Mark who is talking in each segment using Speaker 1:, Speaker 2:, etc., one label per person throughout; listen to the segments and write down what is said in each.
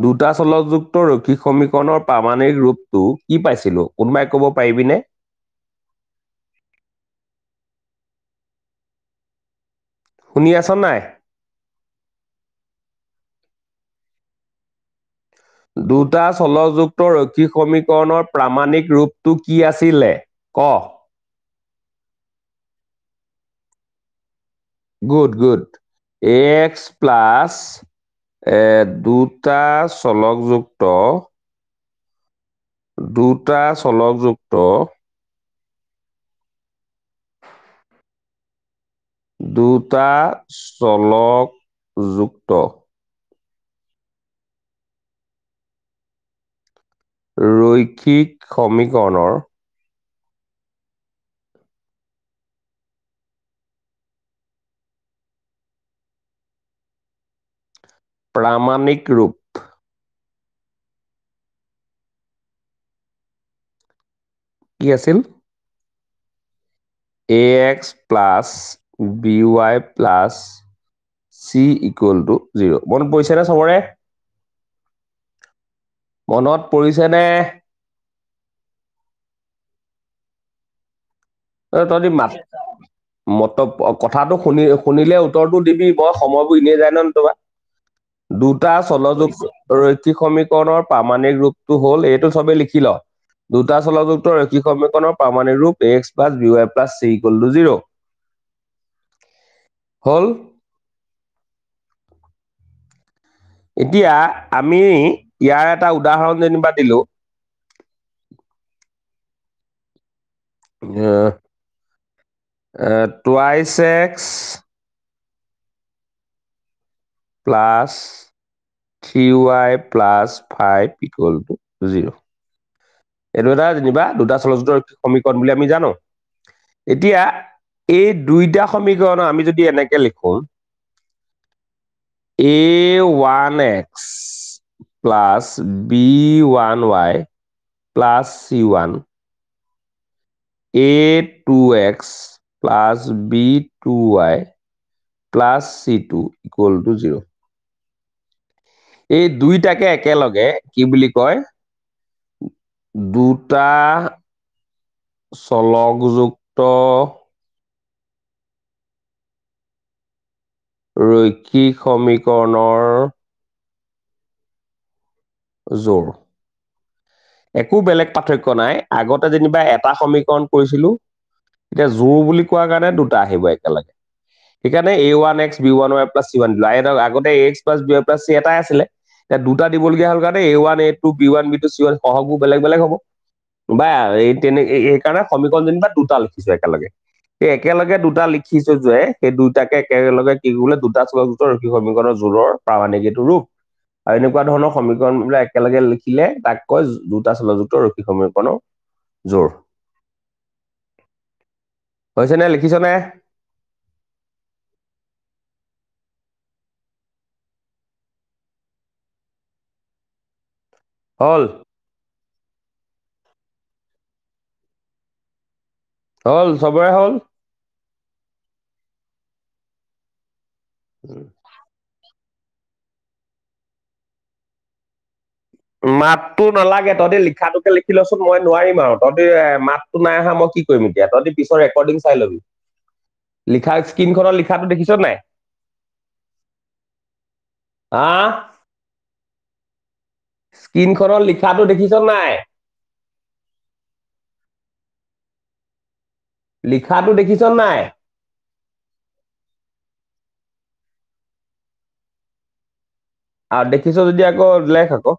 Speaker 1: দুটা চলযুক্ত ৰক্ষী সমীকৰণৰ প্ৰামাণিক ৰূপটো কি পাইছিলো কোনোবাই ক'ব পাৰিবিনে শুনি আছ নাই দুটা চলযুক্ত ৰক্ষী সমীকৰণৰ প্ৰামাণিক ৰূপটো কি আছিলে ক গুড গুড এক্স প্লাছ দুটা চলকযুক্ত দুটা চলকযুক্ত দুটা চলকযুক্ত ৰৈক্ষিক সমীকৰণৰ প্ৰামাণিক ৰূপ কি আছিল A X plus B Y plus C equal to zero' মনত পৰিছেনে চবৰে মনত পৰিছেনে তহঁতি মাত মত কথাটো শুনি শুনিলে উত্তৰটো দিবি মই সময়বোৰ এনেই যায় ন তোমাৰ দুটা চলযুক্ত ৰৈক্ষিক সমীকৰণৰ প্ৰামাণিক ৰূপটো হ'ল এইটো চবেই লিখি ল দুটা চলযুক্ত ৰৈক্ষিক সমীকৰণৰ প্ৰামাণিক ৰূপ X plus B Y plus C equal to zero' হ'ল এতিয়া আমি ইয়াৰ এটা উদাহৰণ যেনিবা দিলো twice X plus three Y plus five equal to zero' এইটো এটা যেনিবা দুটা চলচ্চিত্ৰৰ সমীকৰণ বুলি আমি জানো এতিয়া এই দুইটা সমীকৰণ আমি যদি এনেকে লিখো A one X plus B one Y plus C one A two X plus B two Y plus C two equal to zero' এই দুইটাকে একেলগে কি বুলি কয় দুটা চলকযুক্ত ৰৈক্ষিক সমীকৰণৰ জোৰ একো বেলেগ পাৰ্থক্য নাই আগতে যেনিবা এটা সমীকৰণ কৰিছিলো এতিয়া জোৰ বুলি কোৱাৰ কাৰণে দুটা আহিব একেলগে সেইকাৰণে A one X B one Y plus C one দিলো আগতে A X plus B Y plus C এটাই আছিলে এতিয়া দুটা দিবলগীয়া হ'ল কাৰণে A one A two B one B two C one সহগবোৰ বেলেগ বেলেগ হ'ব বা এই তেনে সেইকাৰণে সমীকৰণ যেনিবা দুটা লিখিছো একেলগে সেই একেলগে দুটা লিখিছো যে সেই দুটাকে একেলগে কি কৰিলে দুটা চোকা গোটৰ ৰখি সমীকৰণৰ জোৰৰ প্ৰামাণিক এইটো ৰূপ আৰু এনেকুৱা ধৰণৰ সমীকৰণবিলাক একেলগে লিখিলে তাক কয় দুটা চলযুক্ত ৰখি সমীকৰণৰ জোৰ লিখিছ নে হল হল চবৰে হল মাতটো নালাগে তহঁতি লিখাটোকে লিখি লচোন মই নোৱাৰিম আৰু তহঁতি মাতটো নাই অহা মই কি কৰিম এতিয়া তহঁতি পিছৰ ৰেকৰ্ডিং চাই লবি লিখা স্ক্ৰীণখনত লিখাটো দেখিছ নাই হা স্ক্ৰীণখনৰ লিখাটো দেখিছ নাই লিখাটো দেখিছ নাই আৰু দেখিছ যদি আকৌ লেখ আকৌ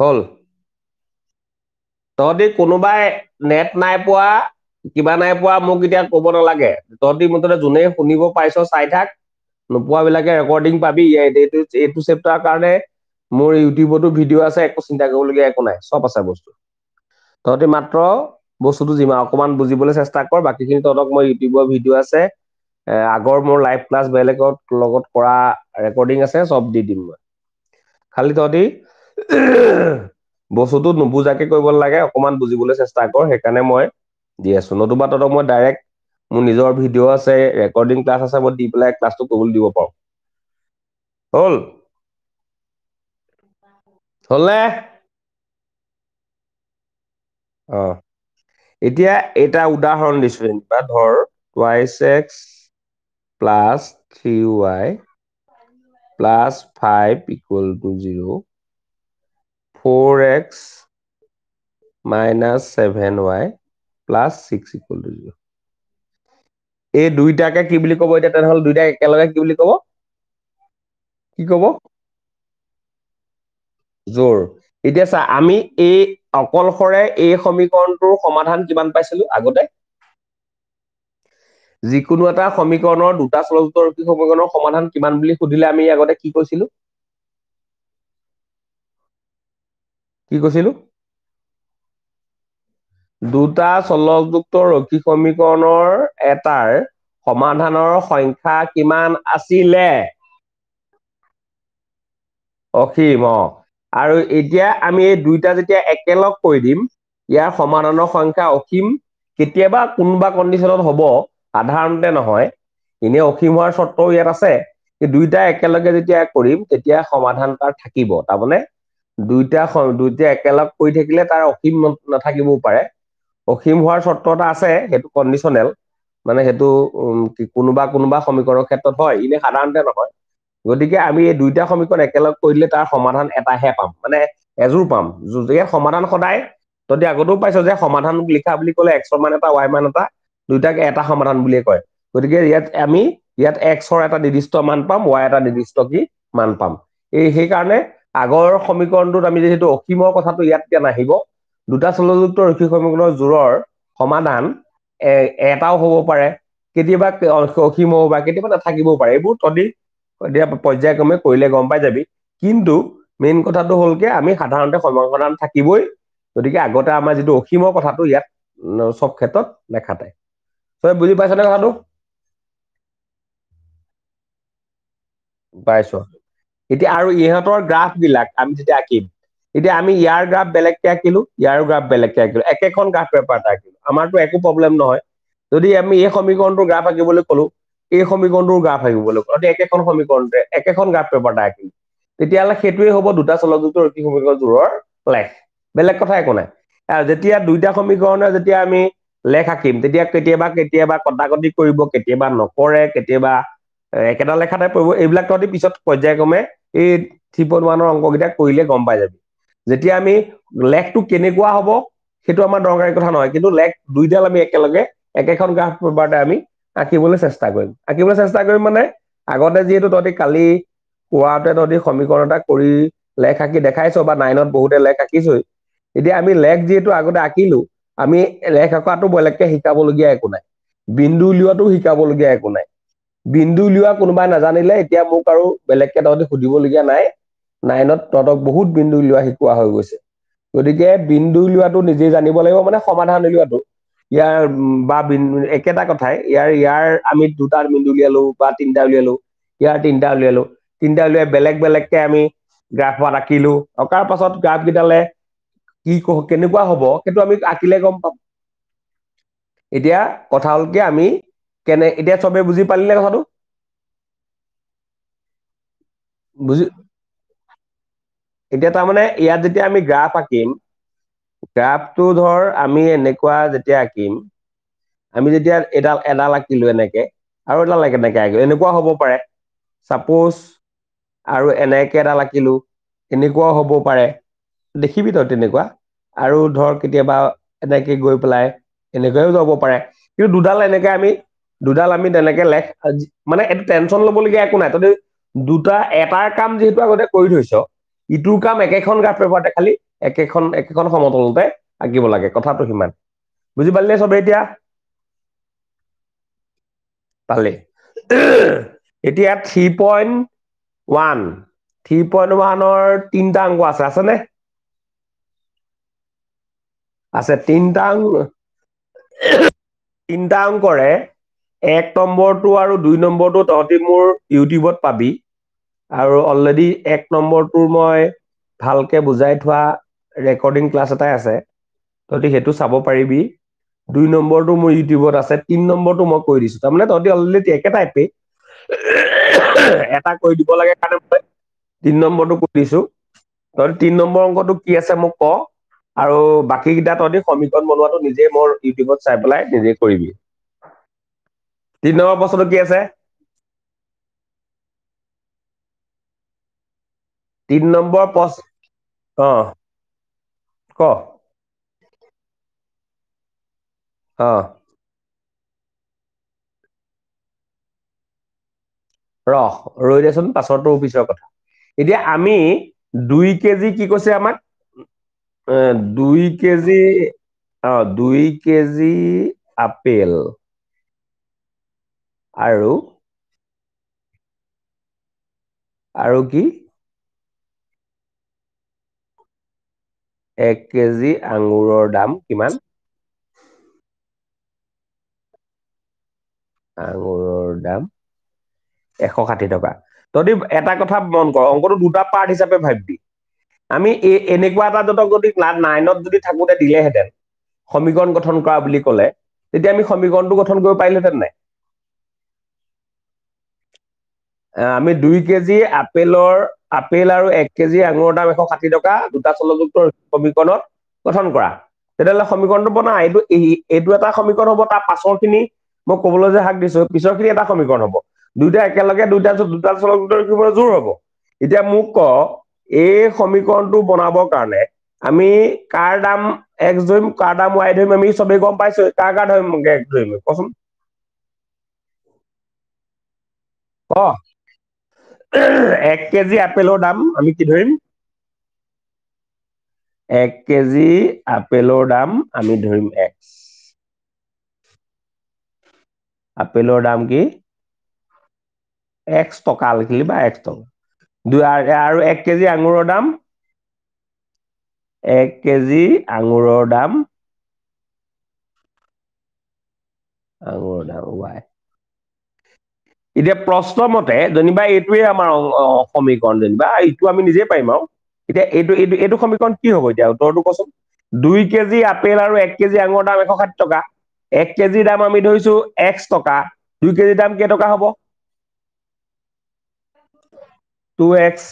Speaker 1: হল তহঁতি কোনোবাই নেট নাই পোৱা কিবা নাই পোৱা মোক এতিয়া কব নালাগে তহঁতি মুঠতে যোনে শুনিব পাইছ চাই থাক নোপোৱাবিলাকে ৰেকৰ্ডিং পাবি এইটো এইটো চেপ্তাৰ কাৰণে মোৰ ইউটিউবতো ভিডিঅ' আছে একো চিন্তা কৰিবলগীয়া একো নাই চব আছে বস্তু তহঁতি মাত্ৰ বস্তুটো যিমান অকণমান বুজিবলৈ চেষ্টা কৰ বাকীখিনি তহঁতক মই ইউটিউবৰ ভিডিঅ' আছে আগৰ মোৰ লাইভ ক্লাছ বেলেগত লগত কৰা ৰেকৰ্ডিং আছে চব দি দিম মই খালি তহঁতি বস্তুটো নুবুজাকে কৰিব লাগে অকণমান বুজিবলৈ চেষ্টা কৰ সেইকাৰণে মই দি আছো নতুবা তহঁতক মই ডাইৰেক্ট মোৰ নিজৰ ভিডিঅ' আছে ৰেকৰ্ডিং ক্লাছ আছে মই দি পেলাই ক্লাছটো ক'বলৈ দিব পাৰোঁ হ'ল হ'লনে অঁ এতিয়া এটা উদাহৰণ দিছোঁ যেনিবা ধৰ twice X plus three Y plus five equal to zero' four X minus seven Y plus six equal to zero' এই দুইটাকে কি বুলি ক'ব এতিয়া তেনেহ'লে দুইটাক একেলগে কি বুলি ক'ব কি ক'ব জোৰ এতিয়া চা আমি এই অকলশৰে এই সমীকৰণটোৰ সমাধান কিমান পাইছিলো আগতে যিকোনো এটা সমীকৰণৰ দুটা চলচ্চিত্ৰ সমীকৰণৰ সমাধান কিমান বুলি সুধিলে আমি আগতে কি কৈছিলো কি কৈছিলো দুটা চলকযুক্ত ৰখি সমীকৰণৰ এটাৰ সমাধানৰ সংখ্যা কিমান আছিলে অসীম অ আৰু এতিয়া আমি এই দুইটা যেতিয়া একেলগ কৰি দিম ইয়াৰ সমাধানৰ সংখ্যা অসীম কেতিয়াবা কোনোবা কণ্ডিশ্যনত হ'ব সাধাৰণতে নহয় এনেই অসীম হোৱাৰ চৰ্তও ইয়াত আছে দুইটা একেলগে যেতিয়া কৰিম তেতিয়া সমাধান তাৰ থাকিব তাৰমানে দুইটা দুইটা একেলগ কৰি থাকিলে তাৰ অসীম নাথাকিবও পাৰে অসীম হোৱাৰ চৰ্ত এটা আছে সেইটো কণ্ডিশ্যনেল মানে সেইটো কোনোবা কোনোবা সমীকৰণৰ ক্ষেত্ৰত হয় এনেই সাধাৰণতে নহয় গতিকে আমি এই দুইটা সমীকৰণ একেলগ কৰিলে তাৰ সমাধান এটাহে পাম মানে এযোৰ পাম যে সমাধান সদায় তহঁতি আগতেও পাইছ যে সমাধান লিখা বুলি ক'লে এক্সৰ মান এটা ৱাই মান এটা দুইটাকে এটা সমাধান বুলিয়ে কয় গতিকে ইয়াত আমি ইয়াত এক্সৰ এটা নিৰ্দিষ্ট মান পাম ৱাই এটা নিৰ্দিষ্ট কি মান পাম এই সেইকাৰণে আগৰ সমীকৰণটোত আমি যিহেতু অসীমৰ কথাটো ইয়াত এতিয়া নাহিব দুটা চলযুক্ত ৰক্ষী সমগ্ৰ জোৰৰ সমাধান এটাও হ'ব পাৰে কেতিয়াবা অসীম হ'ব পাৰে কেতিয়াবা নাথাকিবও পাৰে এইবোৰ তদি পৰ্যায়ক্ৰমে কৰিলে গম পাই যাবি কিন্তু মেইন কথাটো হ'ল কি আমি সাধাৰণতে সমাধান থাকিবই গতিকে আগতে আমাৰ যিটো অসীমৰ কথাটো ইয়াত চব ক্ষেত্ৰত নেখাটে তই বুজি পাইছনে কথাটো পাইছ এতিয়া আৰু ইহঁতৰ গ্ৰাফবিলাক আমি যেতিয়া আঁকিম এতিয়া আমি ইয়াৰ গ্ৰাফ বেলেগকে আঁকিলো ইয়াৰ গ্ৰাফ বেলেগকে আঁকিলো একেখন গ্ৰাফ পেপাৰতে আঁকিলো আমাৰতো একো প্ৰব্লেম নহয় যদি আমি এই সমীকৰণটোৰ গ্ৰাফ আঁকিবলৈ কলো এই সমীকৰণটোৰ গ্ৰাফ আঁকিবলৈ কলো একেখন সমীকৰণতে একেখন গ্ৰাফ পেপাৰতে আঁকিলো তেতিয়াহ'লে সেইটোৱে হ'ব দুটা চলযুক্ত ৰতি সমীকৰণ যোৰৰ লেখ বেলেগ কথা একো নাই আৰু যেতিয়া দুইটা সমীকৰণে যেতিয়া আমি লেখ আঁকিম তেতিয়া কেতিয়াবা কেতিয়াবা কটাকটি কৰিব কেতিয়াবা নকৰে কেতিয়াবা একেটা লেখাতে পৰিব এইবিলাক তহঁতি পিছত পৰ্যায়ক্ৰমে এই থ্ৰী পইণ্ট ওৱানৰ অংককেইটা কৰিলে গম পাই যাবি যেতিয়া আমি লেকটো কেনেকুৱা হব সেইটো আমাৰ দৰকাৰী কথা নহয় কিন্তু লেক দুইডাল আমি একেলগে একেখন গ্ৰাফ পেপাৰতে আমি আঁকিবলৈ চেষ্টা কৰিম আঁকিবলৈ চেষ্টা কৰিম মানে আগতে যিহেতু তহঁতি কালি কোৱাতে তহঁতি সমীকৰণ এটা কৰি লেখ আঁকি দেখাইছ বা নাইনত বহুতে লেখ আঁকিছই এতিয়া আমি লেখ যিহেতু আগতে আঁকিলো আমি লেখ অঁকাটো বেলেগকে শিকাবলগীয়া একো নাই বিন্দু উলিওৱাটো শিকাবলগীয়া একো নাই বিন্দু উলিওৱা কোনোবাই নাজানিলে এতিয়া মোক আৰু বেলেগকে তহঁতি সুধিবলগীয়া নাই নাইনত তহঁতক বহুত বিন্দু উলিওৱা শিকোৱা হৈ গৈছে গতিকে বিন্দু উলিওৱাটো নিজে জানিব লাগিব মানে সমাধান উলিওৱাটো ইয়াৰ বা বিন্দু একেটা কথাই ইয়াৰ ইয়াৰ আমি দুটা বিন্দু উলিয়ালো বা তিনিটা উলিয়ালো ইয়াৰ তিনিটা উলিয়ালো তিনিটা উলিয়াই বেলেগ বেলেগকে আমি গ্ৰাফ গ্ৰাফত আঁকিলো অঁকাৰ পাছত গ্ৰাফ গ্ৰাফকেইটালে কি কেনেকুৱা হ'ব সেইটো আমি আঁকিলে গম পাম এতিয়া কথা হ'ল কি আমি কেনে এতিয়া চবেই বুজি পালিলে কথাটো বুজি এতিয়া তাৰমানে ইয়াত যেতিয়া আমি গ্ৰাফ আঁকিম গ্ৰাফটো ধৰ আমি এনেকুৱা যেতিয়া আঁকিম আমি যেতিয়া এডাল এডাল আঁকিলো এনেকে আৰু এডাল এনেকে আঁকিলো এনেকুৱা হ'ব পাৰে চাপ'জ আৰু এনেকে এডাল আঁকিলোঁ এনেকুৱাও হ'ব পাৰে দেখিবি তই তেনেকুৱা আৰু ধৰ কেতিয়াবা এনেকে গৈ পেলাই এনেকুৱাও যাব পাৰে কিন্তু দুডাল এনেকে আমি দুডাল আমি তেনেকে লেখ মানে এইটো টেনচন ল'বলগীয়া একো নাই তহঁতি দুটা এটাৰ কাম যিহেতু আগতে কৰি থৈছ ইটোৰ কাম একেখন গ্ৰাফ পেপাৰতে খালি একেখন একেখন সমতলতে আঁকিব লাগে কথাটো সিমান বুজি পালিলে চবে এতিয়া পালে এতিয়া three point one three point ওৱানৰ তিনিটা অংক আছে আছেনে আছে তিনিটা অংক তিনিটা অংকৰে এক নম্বৰটো আৰু দুই নম্বৰটো তহঁতি মোৰ ইউটিউবত পাবি আৰু অলৰেডি এক নম্বৰটো মই ভালকে বুজাই থোৱা ৰেকৰ্ডিং ক্লাছ এটাই আছে তহঁতি সেইটো চাব পাৰিবি দুই নম্বৰটো মোৰ ইউটিউবত আছে তিনি নম্বৰটো মই কৈ দিছো তাৰমানে তহঁতি অলৰেডি একে টাইপেই এটা কৈ দিব লাগে কাৰণে মই তিনি নম্বৰটো কৈ দিছো তহঁতি তিনি নম্বৰ অংকটো কি আছে মোক ক আৰু বাকীকেইটা তহঁতি সমীকৰণ বনোৱাটো নিজেই মোৰ ইউটিউবত চাই পেলাই নিজে কৰিবি তিনি নম্বৰ প্ৰশ্নটো কি আছে তিনি নম্বৰ প্ৰশ্ন অ ক ৰহ ৰৈ দেচোন পাছৰটো পিছৰ কথা এতিয়া আমি দুই কেজি কি কৈছে আমাক দুই কেজি অ দুই কেজি আপেল আৰু আৰু কি এক কেজি আঙুৰৰ দাম কিমান আঙুৰৰ দাম এশ ষাঠি টকা যদি এটা কথা মন কৰ অংকটো দুটা পাৰ্ট হিচাপে ভাবিবি আমি এই এনেকুৱা এটা যতক যদি নাইনত যদি থাকোতে দিলেহেঁতেন সমীকৰণ গঠন কৰা বুলি ক'লে তেতিয়া আমি সমীকৰণটো গঠন কৰিব পাৰিলোহেঁতেন নাই আমি দুই কেজি আপেলৰ আপেল আৰু এক কেজি আঙুৰৰ দাম এশ ষাঠি টকা দুটা চলযুক্ত সমীকৰণত গঠন কৰা তেতিয়াহ'লে সমীকৰণটো বনা এইটো এইটো এটা সমীকৰণ হ'ব তাৰ পাছৰ খিনি মই কবলৈ যে হাক দিছো পিছৰখিনি এটা সমীকৰণ হ'ব দুইটা একেলগে দুইটা দুটা চলযুক্ত ৰখিবলৈ জোৰ হ'ব এতিয়া মোক ক এই সমীকৰণটো বনাবৰ কাৰণে আমি কাৰ দাম এক ধৰিম কাৰ দাম ৱাই ধৰিম আমি চবেই গম পাইছো কাৰ কাৰ ধৰিম এক ধৰিম কচোন অ এক কেজি আপেলৰ দাম আমি কি ধৰিম এক কেজি আপেলৰ দাম আমি ধৰিম এক আপেলৰ দাম কি এক টকা লিখিলি বা এক টকা দুই আৰু এক কেজি আঙুৰৰ দাম এক কেজি আঙুৰৰ দাম আঙুৰৰ দাম ৱাই এতিয়া প্ৰশ্ন মতে যেনিবা এইটোৱে আমাৰ সমীকৰণ যেনিবা এইটো আমি নিজেই পাৰিম আৰু এতিয়া এইটো এইটো এইটো সমীকৰণ কি হব এতিয়া উত্তৰটো কচোন দুই কেজি আপেল আৰু এক কেজি আঙৰ দাম এশ ষাঠি টকা এক কেজি দাম আমি ধৰিছো এক্স টকা দুই কেজি দাম কেই টকা হব টু এক্স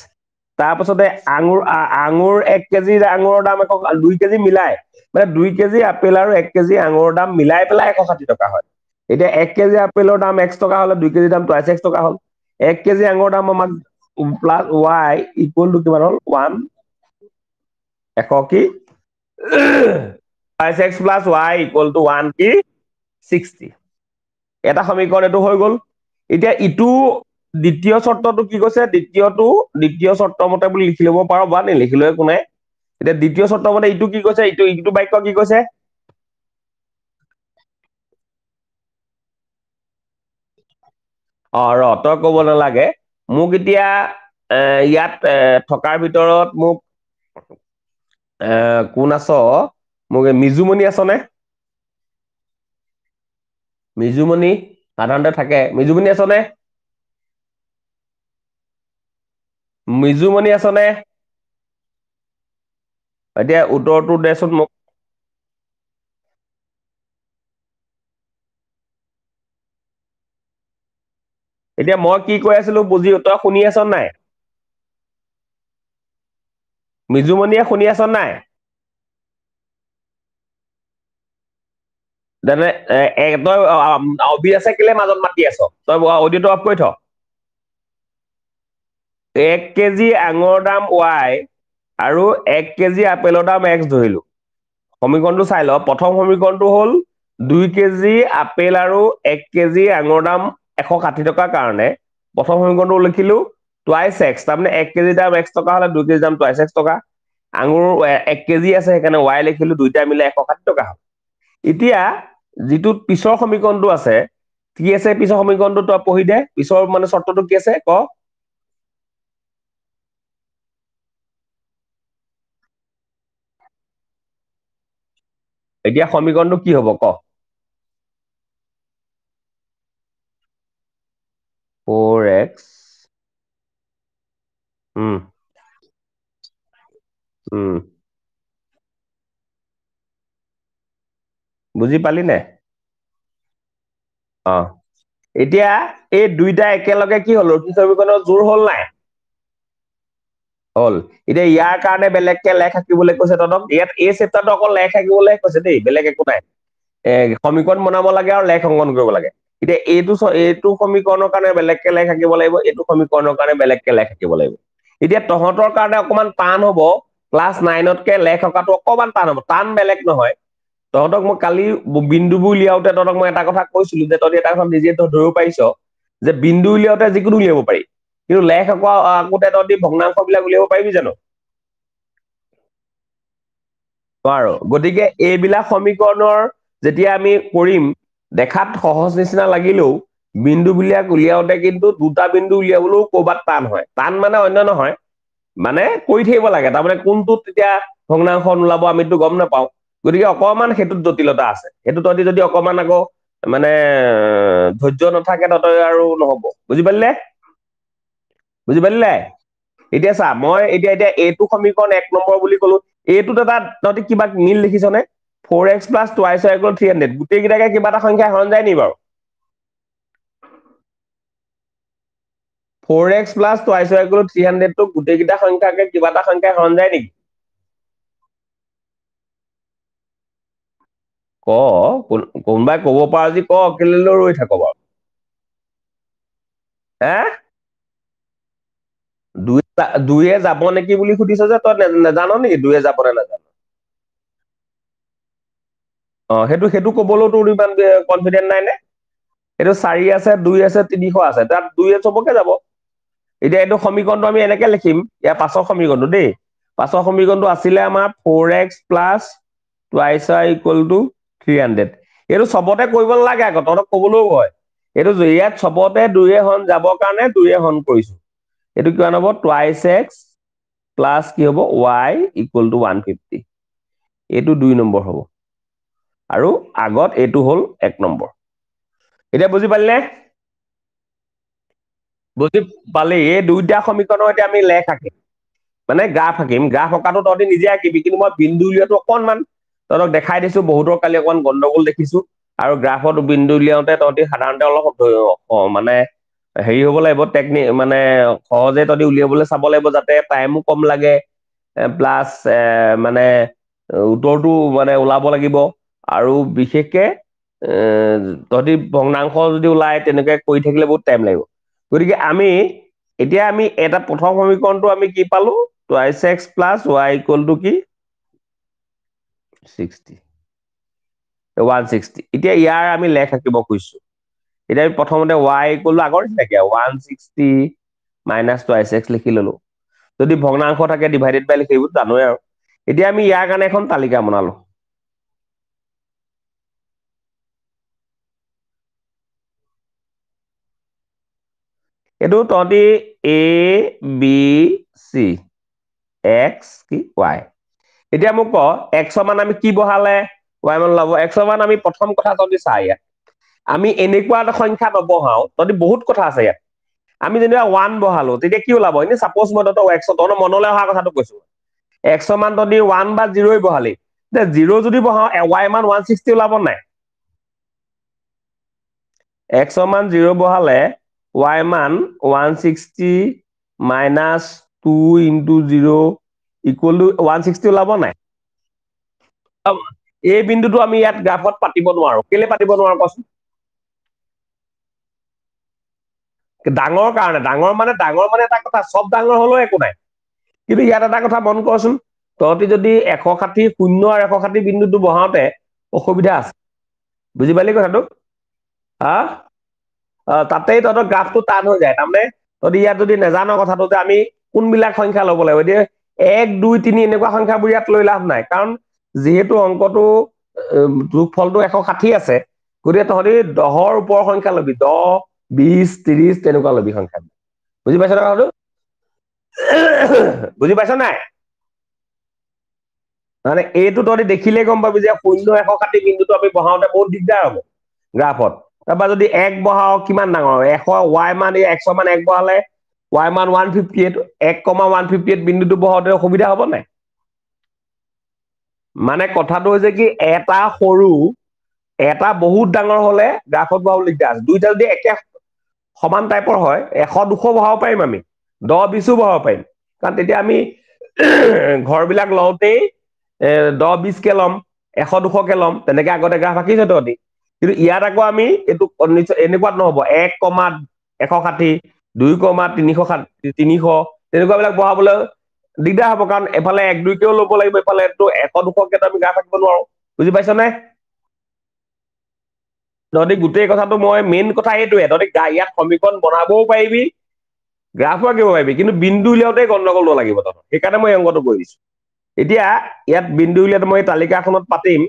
Speaker 1: তাৰপাছতে আঙুৰ আঙুৰ এক কেজি আঙুৰৰ দাম এশ দুই কেজি মিলাই মানে দুই কেজি আপেল আৰু এক কেজি আঙুৰৰ দাম মিলাই পেলাই এশ ষাঠি টকা হয় এতিয়া এক কেজি আপেলৰ দাম এক্স টকা হলে দুই কেজি দাম টুৱাইচ এক্স টকা হল এক কেজি আঙৰ দাম আমাক প্লাছ ৱাই ইকুৱেল টু কিমান হল ওৱান এশ কি twice X plus Y equal to one কি ছিক্সটি এটা সমীকৰণ এইটো হৈ গল এতিয়া ইটো দ্বিতীয় চৰ্তটো কি কৈছে দ্বিতীয়টো দ্বিতীয় চৰ্ত মতে বুলি লিখি ল'ব পাৰো বা নিলিখিলৈ কোনে এতিয়া দ্বিতীয় চৰ্ত মতে ইটো কি কৈছে ইটো ইটো বাক্য কি কৈছে অঁ ৰ তই ক'ব নালাগে মোক এতিয়া ইয়াত থকাৰ ভিতৰত মোক কোন আছ মোক মিজুমণি আছনে মিজুমণি সাধাৰণতে থাকে মিজুমণি আছনে মিজুমণি আছনে এতিয়া উত্তৰটো দেচোন মোক এতিয়া মই কি কৈ আছিলো বুজি তই শুনি আছ নাই মিজুমণিয়ে শুনি আছ নাই তই অবি আছে কেলে মাজত মাতি আছ তই অডিঅ'টো অফ কৰি থ এক কেজি আঙৰ দাম ৱাই আৰু এক কেজি আপেলৰ দাম এক্স ধৰিলো সমীকৰণটো চাই ল প্ৰথম সমীকৰণটো হ'ল দুই কেজি আপেল আৰু এক কেজি আঙৰ দাম এশ ষাঠি টকাৰ কাৰণে প্ৰথম সমীকৰণটো লিখিলো টুৱাইচ এক্স তাৰমানে এক কেজি দাম এক্স টকা হ'লে দুই কেজি দাম টুৱাইচ এক্স টকা আঙুৰ এক কেজি আছে সেইকাৰণে ৱাই লিখিলো দুইটা মিলাই এশ ষাঠি টকা হ'ল এতিয়া যিটো পিছৰ সমীকৰণটো আছে কি আছে পিছৰ সমীকৰণটো তই পঢ়ি দে পিছৰ মানে চৰ্তটো কি আছে ক এতিয়া সমীকৰণটো কি হব ক four x. Hmm. Hmm. বুজি পালি নে অ এতিয়া এই দুইটা একেলগে কি হল ৰুটিন সমীকৰণৰ জোৰ হল নাই হল এতিয়া ইয়াৰ কাৰণে বেলেগকে লেখ থাকিবলৈ কৈছে তদন্ত ইয়াত এই চেপ্তাৰটো অকল লেখ থাকিবলৈহে কৈছে দেই বেলেগ একো নাই সমীকৰণ বনাব লাগে আৰু লেখ অংকন কৰিব লাগে এতিয়া এইটো এইটো সমীকৰণৰ কাৰণে বেলেগকে লাইক থাকিব লাগিব এইটো সমীকৰণৰ কাৰণে বেলেগকে লাইক থাকিব লাগিব এতিয়া তহঁতৰ কাৰণে অকণমান টান হব ক্লাছ নাইনতকে লেখ থকাটো অকণমান টান হব টান বেলেগ নহয় তহঁতক মই কালি বিন্দুবোৰ উলিয়াওতে তহঁতক মই এটা কথা কৈছিলো যে তহঁতি এটা কথা নিজে ধৰিব পাৰিছ যে বিন্দু উলিয়াওতে যিকোনো উলিয়াব পাৰি কিন্তু লেখ আকোতে তহঁতি ভগ্নাংশবিলাক উলিয়াব পাৰিবি জানো বাৰু গতিকে এইবিলাক সমীকৰণৰ যেতিয়া আমি কৰিম দেখাত সহজ নিচিনা লাগিলেও বিন্দু বিলাক উলিয়াওঁতে কিন্তু দুটা বিন্দু উলিয়াবলৈও কৰবাত টান হয় টান মানে অন্য নহয় মানে কৰি থাকিব লাগে তাৰমানে কোনটোত তেতিয়া ভগ্নাংশ ওলাব আমিতো গম নাপাওঁ গতিকে অকণমান সেইটোত জটিলতা আছে সেইটো তহঁতি যদি অকণমান আকৌ মানে ধৈৰ্য নাথাকে তহঁতৰ আৰু নহব বুজি পালিলে বুজি পালিলে এতিয়া চা মই এতিয়া এতিয়া এইটো সমীকৰণ এক নম্বৰ বুলি কলো এইটোত এটা তহঁতি কিবা মিল দেখিছনে ফ'ৰ এক্স প্লাছ টুৱাইছ হৈ গ'ল থ্ৰী হাণ্ড্ৰেড গোটেইকেইটাকে কিবা এটা সংখ্যা হৰণ যায় নি বাৰু ফ'ৰ এক্স প্লাছ টুৱাইছ হৈ গ'ল থ্ৰী হাণ্ড্ৰেডটো গোটেইকেইটা সংখ্যাকে কিবা এটা সংখ্যা হৰণ যায় নেকি ক কোনোবাই ক'ব পাৰা যদি ক অকেলেও ৰৈ থাক বাৰু দুয়ে যাব নেকি বুলি সুধিছ যে তই নেজান নেকি দুয়ে যাবনে নাজান অঁ সেইটো সেইটো ক'বলৈও তোৰ ইমান কনফিডেণ্ট নাই নে এইটো চাৰি আছে দুই আছে তিনিশ আছে তাত দুয়ে চবকে যাব এতিয়া এইটো সমীকৰণটো আমি এনেকৈ লিখিম ইয়াৰ পাছৰ সমীকৰণটো দেই পাছৰ সমীকৰণটো আছিলে আমাৰ ফ'ৰ এক্স প্লাছ টুৱাইচ আৰ ইকুৱেল টু থ্ৰী হাণ্ড্ৰেড এইটো চবতে কৰিব নালাগে আকৌ তহঁতক ক'বলৈও হয় এইটো ইয়াত চবতে দুয়ে হন যাবৰ কাৰণে দুয়ে হন কৰিছোঁ এইটো কিমান হ'ব টুৱাইচ এক্স প্লাছ কি হ'ব Y equal to one fifty এইটো দুই নম্বৰ হ'ব আৰু আগত এইটো হল এক নম্বৰ এতিয়া বুজি পালিনে বুজি পালি এই দুইটা সমীকৰণৰ এতিয়া আমি লেখ আঁকিম মানে গ্ৰাফ আঁকিম গ্ৰাফ অঁকাটো তহঁতি নিজে আঁকিবি কিন্তু মই বিন্দু উলিয়াটো অকণমান তহঁতক দেখাই দিছো বহুতৰ কালি অকণমান গণ্ডগোল দেখিছো আৰু গ্ৰাফত বিন্দু উলিয়াওঁতে তহঁতি সাধাৰণতে অলপ মানে হেৰি হ'ব লাগিব টেকনিক মানে সহজে তহঁতি উলিয়াবলৈ চাব লাগিব যাতে টাইমো কম লাগে প্লাছ মানে উত্তৰটো মানে ওলাব লাগিব আৰু বিশেষকে তহঁতি ভগ্নাংশ যদি ওলাই তেনেকে কৰি থাকিলে বহুত টাইম লাগিব গতিকে আমি এতিয়া আমি এটা প্ৰথম সমীকৰণটো আমি কি পালো twice X plus Y equal to কি এতিয়া ইয়াৰ আমি লেখ থাকিব খুজিছো এতিয়া আমি প্ৰথমতে ৱাই ইকুৱেল টু আগৰ নিচিনাকে one sixty minus twice X লিখি ললো যদি ভগ্নাংশ থাকে ডিভাইডেড বাই লিখিব জানোৱে আৰু এতিয়া আমি ইয়াৰ কাৰণে এখন তালিকা বনালো এইটো তহঁতি এ বি চি এক্স কি ৱাই এতিয়া মোক ক এক্সৰ মান আমি কি বহালে ৱাই মান ওলাব এক্সৰ মান আমি প্ৰথম কথা তহঁতি চাই ইয়াত আমি এনেকুৱা এটা সংখ্যা নবহাওঁ তহঁতি বহুত কথা আছে ইয়াত আমি যেনিবা ওৱান বহালো তেতিয়া কি ওলাব এনেই চাপ'জ মই তহঁতক এক্স তহঁতৰ মনলৈ অহা কথাটো কৈছো এক্সৰ মান তহঁতি ওৱান বা জিৰ'ই বহালি এতিয়া জিৰ' যদি বহাওঁ ৱাই মান ওৱান ছিক্সটি ওলাব নাই এক্সৰ মান জিৰ' বহালে ৱাই মান one sixty minus two into zero' equal to one sixty ওলাব নাই এই বিন্দুটো আমি ইয়াত গ্ৰাফত পাতিব নোৱাৰো কেলে পাতিব নোৱাৰো কচোন ডাঙৰ কাৰণে ডাঙৰ মানে ডাঙৰ মানে এটা কথা চব ডাঙৰ হলেও একো নাই কিন্তু ইয়াত এটা কথা মন কৰচোন তহঁতি যদি এশ ষাঠি শূন্য আৰু এশ ষাঠি বিন্দুটো বহাওঁতে অসুবিধা আছে বুজি পালি কথাটো তাতে তহঁতৰ গ্ৰাফটো টান হৈ যায় তাৰমানে তহঁতি ইয়াত যদি নাজান কথাটো যে আমি কোনবিলাক সংখ্যা লব লাগিব এতিয়া এক দুই তিনি এনেকুৱা সংখ্যাবোৰ ইয়াত লৈ লাভ নাই কাৰণ যিহেতু অংকটো যোগফলটো এশ ষাঠি আছে গতিকে তহঁতি দহৰ ওপৰৰ সংখ্যা লবি দহ বিশ ত্ৰিশ তেনেকুৱা লবি সংখ্যা বুজি পাইছ নে কথাটো বুজি পাইছ নাই মানে এইটো তহঁতি দেখিলেই গম পাবি যে শূন্য এশ ষাঠি বিন্দুটো আমি বহাওঁতে বহুত দিগদাৰ হব গ্ৰাফত তাৰপৰা যদি এক বহাও কিমান ডাঙৰ এশ ৱাই মান এশ মান এক বহালে ৱাই মান ওৱান ফিফটি এইট এক কমা ওৱান ফিফটি এইট বিন্দুটো বহাওঁতে অসুবিধা হ'ব নাই মানে কথাটো হৈছে কি এটা সৰু এটা বহুত ডাঙৰ হলে গ্ৰাফত বহাব দিগদাৰ আছে দুইটা যদি একে সমান টাইপৰ হয় এশ দুশ বহাব পাৰিম আমি দহ বিছো বহাব পাৰিম কাৰণ তেতিয়া আমি ঘৰবিলাক লওঁতেই দহ বিছকে ল'ম এশ দুশকে ল'ম তেনেকে আগতে গ্ৰাফ আঁকিছে তহঁতি কিন্তু ইয়াত আকৌ আমি এইটো এনেকুৱাত নহব এক কমাত এশ ষাঠি দুই কমাত তিনিশ ষাঠি তিনিশ তেনেকুৱাবিলাক বঢ়াবলৈ দিগদাৰ হব কাৰণ এফালে এক দুইকেও ল'ব লাগিব এফালে এশ দুশকেতো আমি গা থাকিব নোৱাৰো বুজি পাইছনে তহঁতি গোটেই কথাটো মই মেইন কথা এইটোৱে তহঁতি ইয়াত সমীকৰণ বনাবও পাৰিবি গ্ৰাফ আঁকিব পাৰিবি কিন্তু বিন্দু উলিয়াওতেই গণ্ডগোলটো লাগিব তহঁতক সেইকাৰণে মই অংগটো অংকটো কৰি দিছো এতিয়া ইয়াত বিন্দু উলিয়াওতে মই তালিকাখনত পাতিম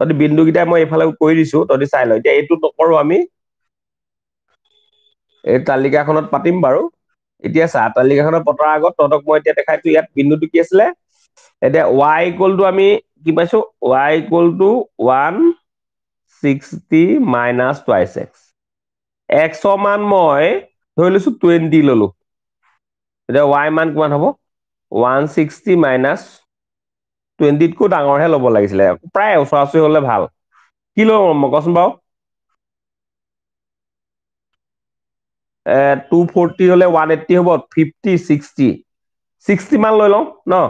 Speaker 1: তহঁতি বিন্দুকেইটাই মই এইফালে কৰি দিছো তহঁতি চাই লওঁ এতিয়া এইটো নকৰোঁ আমি এই তালিকাখনত পাতিম বাৰু এতিয়া চা তালিকাখনত পতাৰ আগত তহঁতক মই এতিয়া দেখাইছো ইয়াত বিন্দুটো কি আছিলে এতিয়া ৱাই কলটো আমি কি পাইছো ৱাই কলটো one sixty minus twice X এক্সৰ মান মই ধৰি লৈছো টুৱেণ্টি ললো এতিয়া ৱাই মান কিমান হ'ব ওৱান ছিক্সটি মাইনাছ টুৱেণ্টিতকৈ ডাঙৰহে ল'ব লাগিছিলে প্ৰায় ওচৰা ওচৰি হ'লে ভাল কি ল'ব মই কচোন বাৰু টু ফৰ্টি হ'লে ওৱান এইটি হ'ব ফিফটি ছিক্সটি ছিক্সটি মান লৈ লওঁ ন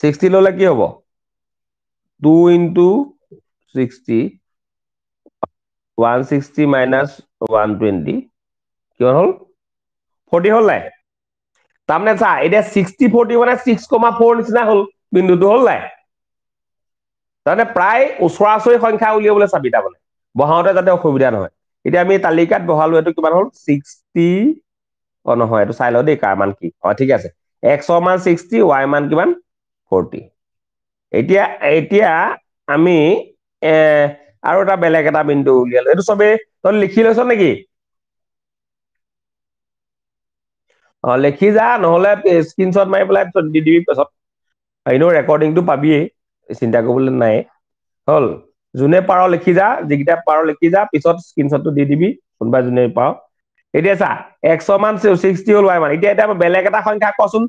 Speaker 1: ছিক্সটি ল'লে কি হ'ব two into sixty one sixty minus one twenty কিমান হ'ল ফৰ্টি হ'ল নাই তাৰমানে চা এতিয়া ছিক্সটি ফৰ্টি মানে ছিক্স কমা ফ'ৰ নিচিনা হ'ল বিন্দুটো হ'ল নাই তাৰমানে প্ৰায় ওচৰা ওচৰি সংখ্যা উলিয়াবলৈ চাবি তাৰমানে বহাওঁতে যাতে অসুবিধা নহয় এতিয়া আমি তালিকাত বহালো এইটো কিমান হ'ল ছিক্সটি অঁ নহয় এইটো চাই লওঁ দেই কাৰ মান কি অঁ ঠিক আছে এক্সৰ মান ছিক্সটি ৱাই মান কিমান ফৰ্টি এতিয়া এতিয়া আমি আৰু এটা বেলেগ এটা বিন্দু উলিয়ালো এইটো চবেই তই লিখি লৈছ নেকি অঁ লিখি যা নহ'লে স্ক্ৰীণশ্বট মাৰি পেলাই দি দিবি পাছত এনেও ৰেকৰ্ডিংটো পাবিয়েই চিন্তা কৰিবলৈ নাই হ'ল যোনে পাৰ লিখি যা যিকেইটা পাৰ লিখি যা পিছত স্ক্ৰীণশ্বটটো দি দিবি কোনোবা যোনে পাৰ এতিয়া চা একশ মান ছিক্সটি হ'ল ৱাই মান এতিয়া এতিয়া মই বেলেগ এটা সংখ্যা কচোন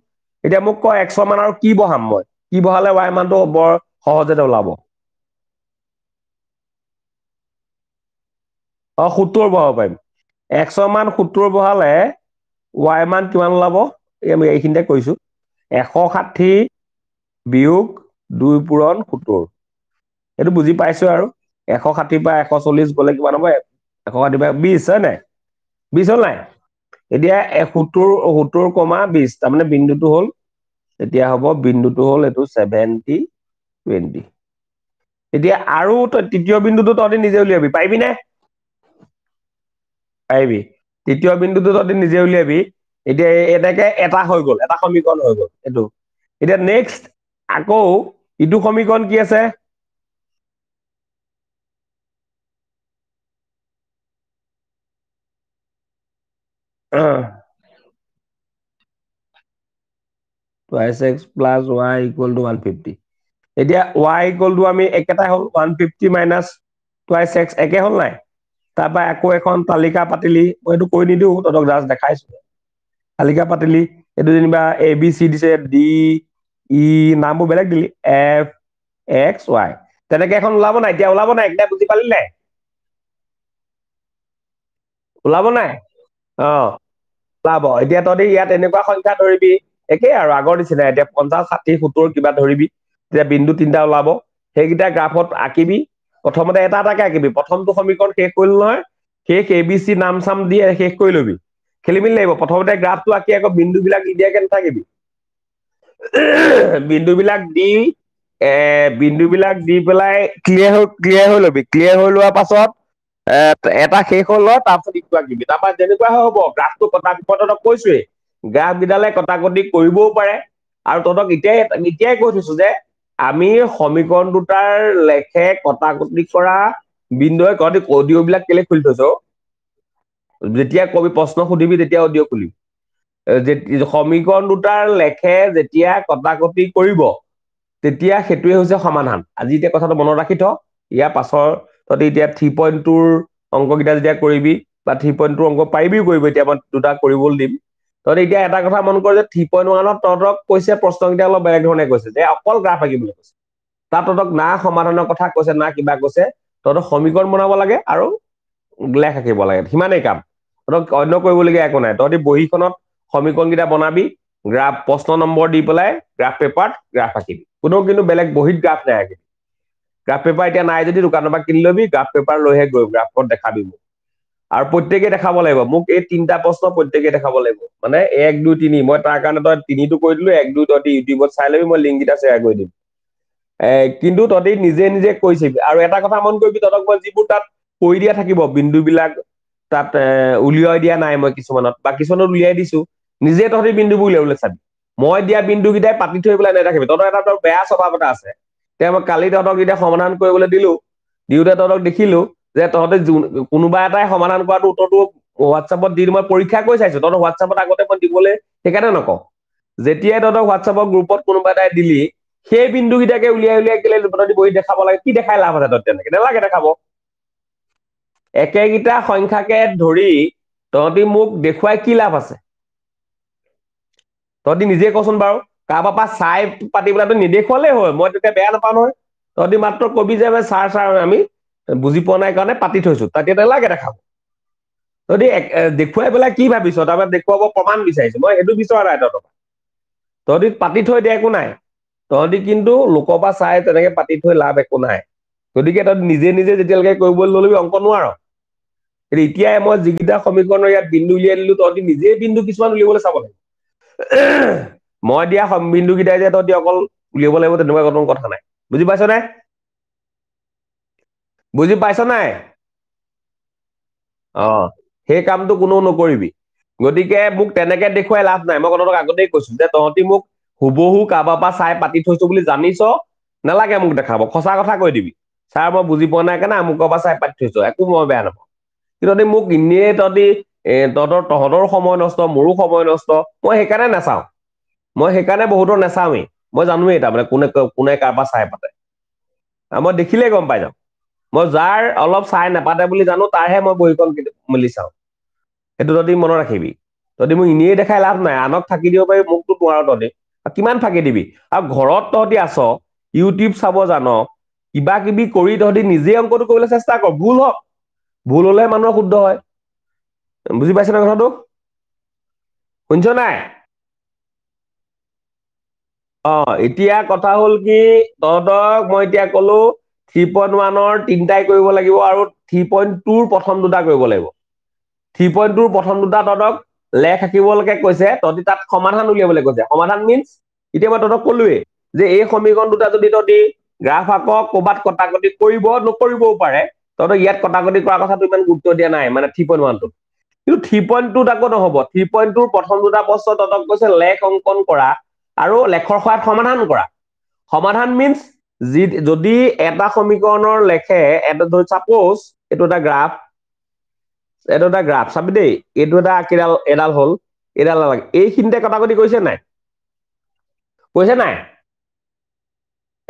Speaker 1: এতিয়া মোক কয় একশ মান আৰু কি বহাম মই কি বহালে ৱাই মানটো বৰ সহজতে ওলাব অঁ সত্তৰ বহাব পাৰিম একশ মান সোতৰ বহালে ৱাই মান কিমান ওলাব এইখিনিতে কৈছোঁ এশ ষাঠি বিয়োগ দুই পূৰণ সত্তৰ সেইটো বুজি পাইছো আৰু এশ ষাঠিৰ পৰা এশ চল্লিছ গ'লে কিমান হ'ব এশ ষাঠিৰ পৰা বিছ হয় নাই বিছ হ'ল নাই এতিয়া সত্তৰ সত্তৰ কমা বিছ তাৰমানে বিন্দুটো হ'ল এতিয়া হ'ব বিন্দুটো হ'ল এইটো ছেভেণ্টি টুৱেণ্টি এতিয়া আৰু তই তৃতীয় বিন্দুটো তহঁতি নিজে উলিয়াবি পাৰিবিনে পাৰিবি তৃতীয় বিন্দুটো যদি নিজে উলিয়াবি এতিয়া এনেকে এটা হৈ গল এটা সমীকৰণ হৈ গল এইটো এতিয়া নেক্সট আকৌ ইটো সমীকৰণ কি আছে এতিয়া ৱাই ইকুৱেল টু আমি একেটাই হ'ল one fifty minus twice X একে হ'ল নাই তাৰপৰা আকৌ এখন তালিকা পাতিলি মই এইটো কৈ নিদিওঁ তহঁতক জাষ্ট দেখাইছো তালিকা পাতিলি এইটো যেনিবা এ বি চি দিছে ডি ই e, নামবোৰ বেলেগ দিলি এফ এক্স ৱাই তেনেকে এখন ওলাব নাই এতিয়া ওলাব নাই একদম বুজি পালিলে ওলাব নাই অ ওলাব এতিয়া তহঁতি ইয়াত এনেকুৱা সংখ্যা ধৰিবি একেই আৰু আগৰ নিচিনাই এতিয়া পঞ্চাছ ষাঠি সত্তৰ কিবা ধৰিবি তেতিয়া বিন্দু তিনিটা ওলাব সেইকেইটা গ্ৰাফত আঁকিবি প্ৰথমতে এটা এটাকে আঁকিবি প্ৰথমটো সমীকৰণ শেষ কৰিলো নহয় শেষ এ বি চি নাম চাম দি শেষ কৰি ল'বি খেলি মেলি লাগিব প্ৰথমতে গ্ৰাফটো আঁকি আকৌ বিন্দুবিলাক ইদিয়াকৈ বিন্দু বিলাক দি বিন্দুবিলাক দি পেলাই ক্লিয়াৰ হৈ ক্লিয়াৰ হৈ ল'বি ক্লিয়াৰ হৈ লোৱাৰ পাছত এটা শেষ হ'ল তাৰপিছত ইটো আঁকিবি তাৰপৰা যেনেকুৱা হ'ব গ্ৰাফটো কটা মই তহঁতক কৈছোৱেই কটা কটি কৰিবও পাৰে আৰু তহঁতক এতিয়াই এতিয়াই কৈ থৈছো যে আমি সমীকৰণ দুটাৰ লেখে কটা কটি কৰা বিন্দুৱে কওঁতে বিলাক কেলে খুলি থৈছ যেতিয়া কবি প্ৰশ্ন সুধিবি তেতিয়া অডিঅ' খুলিম সমীকৰণ দুটাৰ লেখে যেতিয়া কটা কটি কৰিব তেতিয়া সেইটোৱে হৈছে সমাধান আজি এতিয়া কথাটো মনত ৰাখি থ ইয়াৰ পাছৰ তহঁতি এতিয়া থ্ৰী পইণ্ট টুৰ অংককেইটা যেতিয়া কৰিবি বা থ্ৰী পইণ্ট টুৰ অংক পাৰিবিও কৰিব এতিয়া মই দুটা কৰিবলৈ দিম তহঁতে এতিয়া এটা কথা মন কৰ যে থ্ৰী পইণ্ট ওৱানত তহঁতক কৈছে প্ৰশ্নকেইটা অলপ বেলেগ ধৰণে কৈছে যে অকল গ্ৰাফ আঁকিবলৈ কৈছে তাত তহঁতক না সমাধানৰ কথা কৈছে না কিবা কৈছে তহঁতক সমীকৰণ বনাব লাগে আৰু লেখ আঁকিব লাগে সিমানেই কাম তহঁতক অন্য কৰিবলগীয়া একো নাই তহঁতি বহীখনত সমীকৰণকেইটা বনাবি গ্ৰাফ প্ৰশ্ন নম্বৰ দি পেলাই গ্ৰাফ পেপাৰত গ্ৰাফ আঁকিবি কোনো কিন্তু বেলেগ বহীত গ্ৰাফ নাই আঁকিবি গ্ৰাফ পেপাৰ এতিয়া নাই যদি দোকানৰ পৰা কিনি ল'বি গ্ৰাফ পেপাৰ লৈহে গৈ গ্ৰাফত দেখাবি মোক আৰু প্ৰত্যেকেই দেখাব লাগিব মোক এই তিনিটা প্ৰশ্ন প্ৰত্যেকেই দেখাব লাগিব মানে এক দুই তিনি মই তাৰ কাৰণে তই তিনিটো কৰি দিলো এক দুই তহঁতি ইউটিউবত চাই ল'বি মই লিংক কেইটা শ্বেয়াৰ কৰি দিম কিন্তু তহঁতি নিজে নিজে কৰিছিবি আৰু এটা কথা মন কৰিবি তহঁতক মই যিবোৰ তাত কৰি দিয়া থাকিব বিন্দুবিলাক তাত উলিয়াই দিয়া নাই মই কিছুমানত বা কিছুমানত উলিয়াই দিছো নিজে তহঁতি বিন্দুবোৰ উলিয়াবলৈ চাবি মই দিয়া বিন্দুকেইটাই পাতি থৈ পেলাই নেথাকিবি তহঁতৰ এটা তোৰ বেয়া স্বভাৱ এটা আছে তেওঁ মই কালি তহঁতক এতিয়া সমাধান কৰিবলৈ দিলো দিওঁতে তহঁতক দেখিলো যে তহঁতে কোনোবা এটাই সমাধান কৰাটো উত্তৰটো হোৱাটছএপত দি মই পৰীক্ষা কৰি চাইছো তহঁতৰ হোৱাটছএপত আগতে মই দিবলে সেইকাৰণে নকওঁ যেতিয়াই তহঁতৰ হোৱাটছএপৰ গ্ৰুপত কোনোবা এটাই দিলি সেই বিন্দুকেইটাকে উলিয়াই উলিয়াই কেলে তহঁতি বহি দেখাব লাগে কি দেখাই লাভ আছে তহঁতে তেনেকে নেলাগে দেখাব একেকেইটা সংখ্যাকে ধৰি তহঁতি মোক দেখুৱাই কি লাভ আছে তহঁতি নিজে কচোন বাৰু কাৰোবাৰ পৰা চাই পাতি পেলাই হয় মই তেতিয়া বেয়া নাপাওঁ নহয় তহঁতি মাত্ৰ কবি যে ছাৰ ছাৰ আমি বুজি পোৱা নাই কাৰণে পাতি থৈছো তেতিয়া নালাগে দেখাব যদি দেখুৱাই পেলাই কি ভাবিছ তাৰপৰা দেখুৱাব প্ৰমাণ বিচাৰিছো মই সেইটো বিচৰা নাই তহঁতৰ পৰা তহঁতি পাতি থৈ দিয়া একো নাই তহঁতি কিন্তু লোকৰ পৰা চাই তেনেকে পাতি থৈ লাভ একো নাই গতিকে তহঁতি নিজে নিজে যেতিয়ালৈকে কৰিবলৈ ল'লিবি অংক নোৱাৰ কিন্তু এতিয়াই মই যিকেইটা সমীকৰণৰ ইয়াত বিন্দু উলিয়াই দিলো তহঁতি নিজে বিন্দু কিছুমান উলিয়াবলৈ চাব লাগিব মই দিয়া বিন্দুকেইটাই যে তহঁতি অকল উলিয়াব লাগিব তেনেকুৱা কোনো কথা নাই বুজি পাইছনে বুজি পাইছ নাই অ সেই কামটো কোনো নকৰিবি গতিকে মোক তেনেকে দেখুৱাই লাভ নাই মই তহঁতক আগতেই কৈছো যে তহঁতি মোক হুবহু কাৰোবাৰ পৰা চাই পাতি থৈছো বুলি জানিছ নালাগে মোক দেখাব সঁচা কথা কৈ দিবি ছাৰ মই বুজি পোৱা নাই কাৰণে মোক কাৰোবাৰ চাই পাতি থৈছো একো মই বেয়া নাপাওঁ কিন্তু মোক এনেই তহঁতি তহঁতৰ তহঁতৰ সময় নষ্ট মোৰো সময় নষ্ট মই সেইকাৰণে নাচাওঁ মই সেইকাৰণে বহুতৰ নাচাওঁৱেই মই জানোৱেই তাৰমানে কোনে কোনে কাৰোবাৰ চাই পাতে মই দেখিলেই গম পাই যাওঁ মই যাৰ অলপ চাই নাপাতে বুলি জানো তাৰহে মই বহীখন মেলি চাওঁ সেইটো তহঁতি মনত ৰাখিবি তহঁতি মোক এনেই দেখাই লাভ নাই আনক থাকি দিব পাৰি মোকতো নোৱাৰ তহঁতি কিমান ফাঁকি দিবি আৰু ঘৰত তহঁতি আছ ইউটিউব চাব জান কিবা কিবি কৰি তহঁতি নিজে অংকটো কৰিবলৈ চেষ্টা কৰ ভুল হওক ভুল হলেহে মানুহৰ শুদ্ধ হয় বুজি পাইছ নে কথাটো শুনিছ নাই অ এতিয়া কথা হল কি তহঁতক মই এতিয়া কলো থ্ৰী পইণ্ট ওৱানৰ তিনিটাই কৰিব লাগিব আৰু থ্ৰী পইণ্ট টুৰ প্ৰথম দুটা কৰিব লাগিব থ্ৰী পইণ্ট টুৰ প্ৰথম দুটা তহঁতক লেখ আঁকিবলৈকে কৈছে তহঁতি তাত সমাধান উলিয়াবলৈ কৈছে সমাধান মিনছ এতিয়া মই তহঁতক ক'লোৱেই যে এই সমীকৰণ দুটা যদি তহঁতি গ্ৰাফ আকৌ ক'ৰবাত কটাকটি কৰিব নকৰিবও পাৰে তহঁতক ইয়াত কটাকটি কৰা কথাটো ইমান গুৰুত্ব দিয়া নাই মানে থ্ৰী পইণ্ট ওৱানটোত কিন্তু থ্ৰী পইণ্ট টুত আকৌ নহ'ব থ্ৰী পইণ্ট টুৰ প্ৰথম দুটা বস্তু তহঁতক কৈছে লেখ অংকন কৰা আৰু লেখৰ সহায়ত সমাধান কৰা সমাধান মিনছ যি যদি এটা সমীকৰণৰ লেখে এটা ধৰি চাপ'জ এইটো এটা গ্ৰাফ এইটো এটা গ্ৰাফ চাবি দেই এইটো এটা আঁকিডাল এডাল হ'ল এইডাল নালাগে এইখিনিতে কটাকটি কৈছে নাই কৈছে নাই